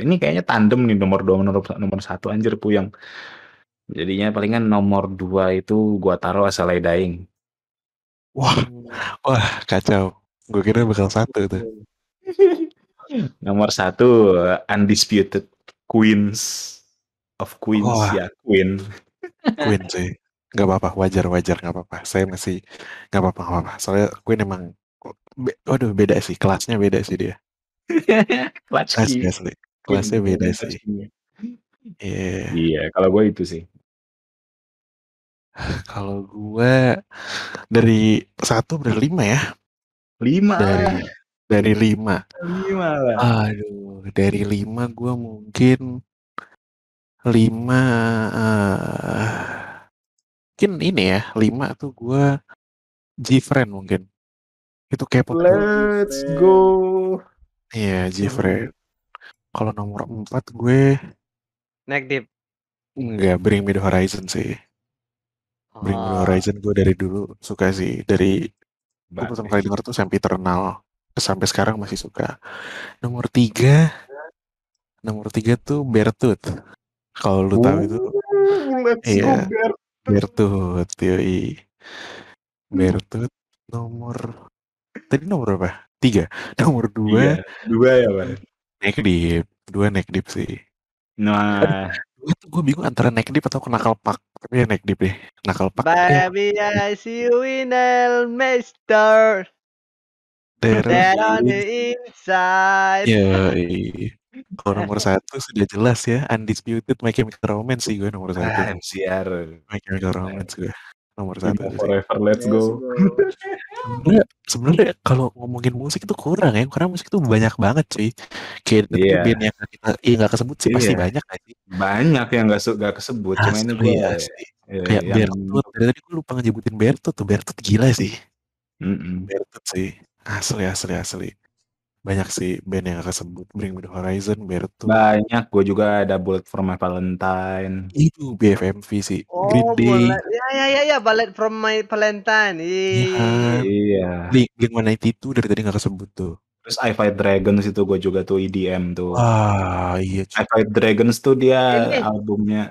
C: ini kayaknya tandem nih nomor dua nomor nomor satu anjir puyeng. Jadinya palingan nomor dua itu gua taruh asal dying. Wah, hmm. wah kacau. Gue kira
A: bakal satu tuh. nomor satu undisputed Queens of Queens oh. ya Queen. Queen sih. Gak apa-apa, wajar wajar Gak apa-apa. Saya masih gak apa-apa nggak apa-apa. Soalnya Queen emang Be waduh beda sih kelasnya beda sih dia
C: kelas asli,
A: kelasnya beda sih ya. iya yeah. iya yeah, kalau gue itu sih kalau gue dari satu berlima ya lima dari dari lima lima lah. aduh dari lima gue mungkin lima uh, mungkin ini ya lima tuh gue friend mungkin itu kepo ya? Let's go. Iya, yeah, Jeffrey. Kalau nomor 4 gue Neck Deep. Enggak, Bring Me The Horizon sih. Bring Me The ah. Horizon gue dari dulu suka sih. Dari gue pertama kali denger tuh sampai terkenal, Sampai sekarang masih suka. Nomor 3 Nomor 3 tuh Bertut. Kalau lu tahu itu. iya. Bertut. Bertut nomor tadi nomor berapa? Tiga. Nomor dua. Tiga. Dua ya Pak? Neck deep. Dua neck deep sih. Nah. Gue tuh gue bingung antara neck deep atau nakal pak. Tapi ya neck deep deh. Nakal pak. Baby,
B: I see you in El Master.
A: There, There on the
B: inside. Ya,
A: Kalau nomor satu sudah jelas ya, Undisputed My Chemical Romance sih gue nomor satu. Ah, siar. My Chemical Romance gue nomor iya, satu forever iya, let's go
E: sebenarnya
A: sebenarnya kalau ngomongin musik itu kurang ya karena musik itu banyak banget sih. kayak yeah. band yang kita ya gak kesebut sih yeah. pasti iya. banyak
C: kan banyak yang nggak nggak kesebut nah, cuma ini gue ya, ya, kayak yang... Bertut
A: dari tadi gue lupa ngejebutin Bertut tuh Bertut gila sih mm -mm. Bertut sih asli asli asli banyak sih band yang akan
C: sebut Bring Me The Horizon Bertu banyak gue juga ada Bullet From My Valentine itu BFMV sih oh, Green Day
B: ya ya ya ya Bullet From My Valentine
C: iya
A: iya, iya. Blink Blink One itu dari tadi gak kesebut tuh
C: terus I Fight Dragons itu gue juga tuh EDM tuh ah iya I Fight Dragons tuh dia Ini. albumnya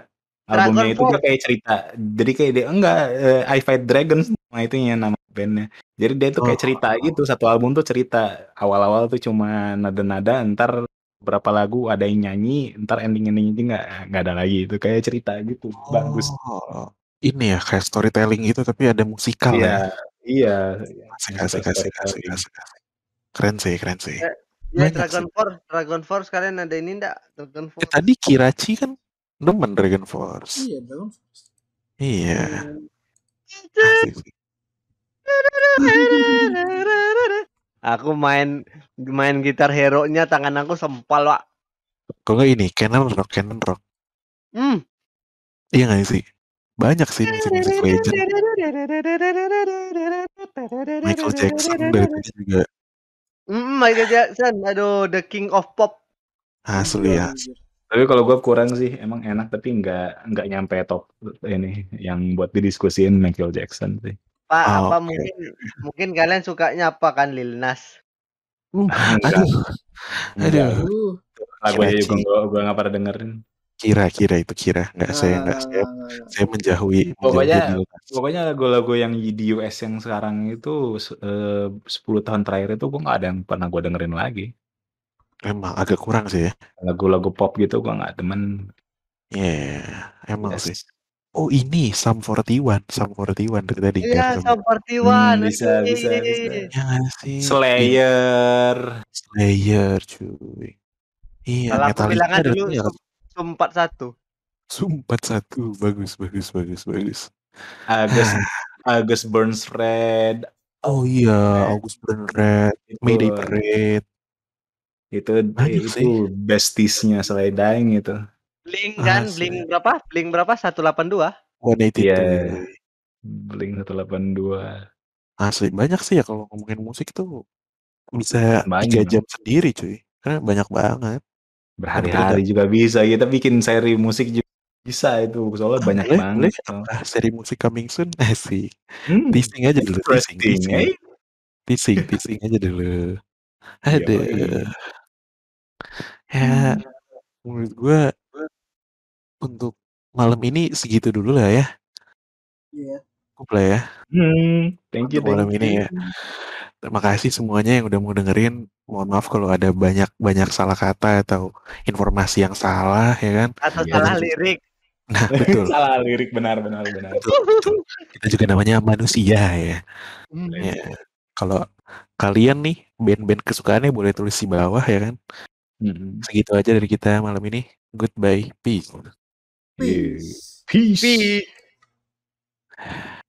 C: albumnya Dragon itu Ball. kayak cerita jadi kayak dia enggak uh, I Fight Dragons nah yang nama bandnya. Jadi dia tuh kayak oh. cerita gitu, satu album tuh cerita. Awal-awal tuh cuma nada-nada, ntar berapa lagu ada yang nyanyi, ntar ending-ending itu nggak nggak ada lagi. Itu kayak cerita gitu, oh, bagus.
A: Ini ya kayak storytelling gitu, tapi ada musikal iya, ya. Iya. Asik, asik, asik, asik, asik, asik. Keren sih, keren sih. Ya,
C: ya Dragon Force,
B: Dragon Force kalian ada ini enggak? Dragon eh, Force.
A: Ya, tadi Kiraci kan demen Dragon Force.
D: Iya, Dragon Force. Iya. iya.
B: Asik Aku main main gitar hero nya tangan aku sempal, Pak.
A: Kok nggak ini Canon Rock, Canon Rock. Hmm. Iya nggak sih? Banyak sih musik-musik legend.
E: Michael Jackson dari itu
C: juga.
B: Mm, Michael Jackson, aduh the king of
C: pop.
A: Asli ya.
C: Tapi kalau gue kurang sih, emang enak tapi nggak nggak nyampe top ini yang buat didiskusin Michael Jackson sih. Pak, oh, apa ah, okay. mungkin
B: mungkin kalian sukanya apa kan Lil Nas?
A: Uh, ah, aduh.
C: Aduh. Lagu aja juga gua, gak pernah dengerin.
A: Kira-kira itu kira, nggak saya nggak saya saya menjauhi. Pokoknya menjauhi
C: pokoknya lagu-lagu yang di US yang sekarang itu eh, sepuluh tahun terakhir itu gue nggak ada yang pernah gue dengerin lagi. Emang agak kurang sih ya. Lagu-lagu pop gitu gua nggak demen. Iya, yeah, emang
A: yes. sih. Oh ini Sam 41, Sam 41 dari tadi. Iya, Sam 41. Hmm,
C: bisa, bisa, bisa. Ya
A: sih. Slayer. Slayer, cuy. Iya, Kalau aku bilang aja dulu
C: Sumpat satu.
A: Sumpat satu, bagus, bagus, bagus, bagus.
C: Agus Agus Burns Red.
A: Oh iya, Agus Burns Red, Mayday Parade.
C: Itu itu itu bestisnya selain Dying itu.
B: Blink kan, Asli. Blink berapa? Blink berapa? 182.
C: One Iya. Yeah. Blink 182. Asli banyak sih ya kalau ngomongin musik tuh bisa tiga jam sendiri cuy. Karena banyak banget. Berhari-hari juga bisa. Kita bikin seri musik juga bisa itu soalnya ah, banyak boleh, banget. Boleh.
A: Ah, seri musik coming soon eh sih. Hmm. Teasing aja dulu. Teasing, teasing. Eh? teasing, teasing aja dulu. Iya, iya. Ada. Ya, ya, menurut gue untuk malam ini segitu dulu lah ya. Iya. Yeah. Cukup lah ya.
E: Hmm,
A: thank you. malam thank you. ini ya. Terima kasih semuanya yang udah mau dengerin. Mohon maaf kalau ada banyak-banyak salah kata atau informasi yang salah ya kan.
C: Atau ya, salah lirik.
A: Nah, betul.
C: Salah lirik benar benar benar. Betul, betul.
A: Kita juga namanya manusia ya. Hmm. ya. Kalau kalian nih band-band kesukaannya boleh tulis di bawah ya kan. Hmm. Segitu aja dari kita malam ini. Goodbye. Peace.
E: Peace.
A: Peace. Peace.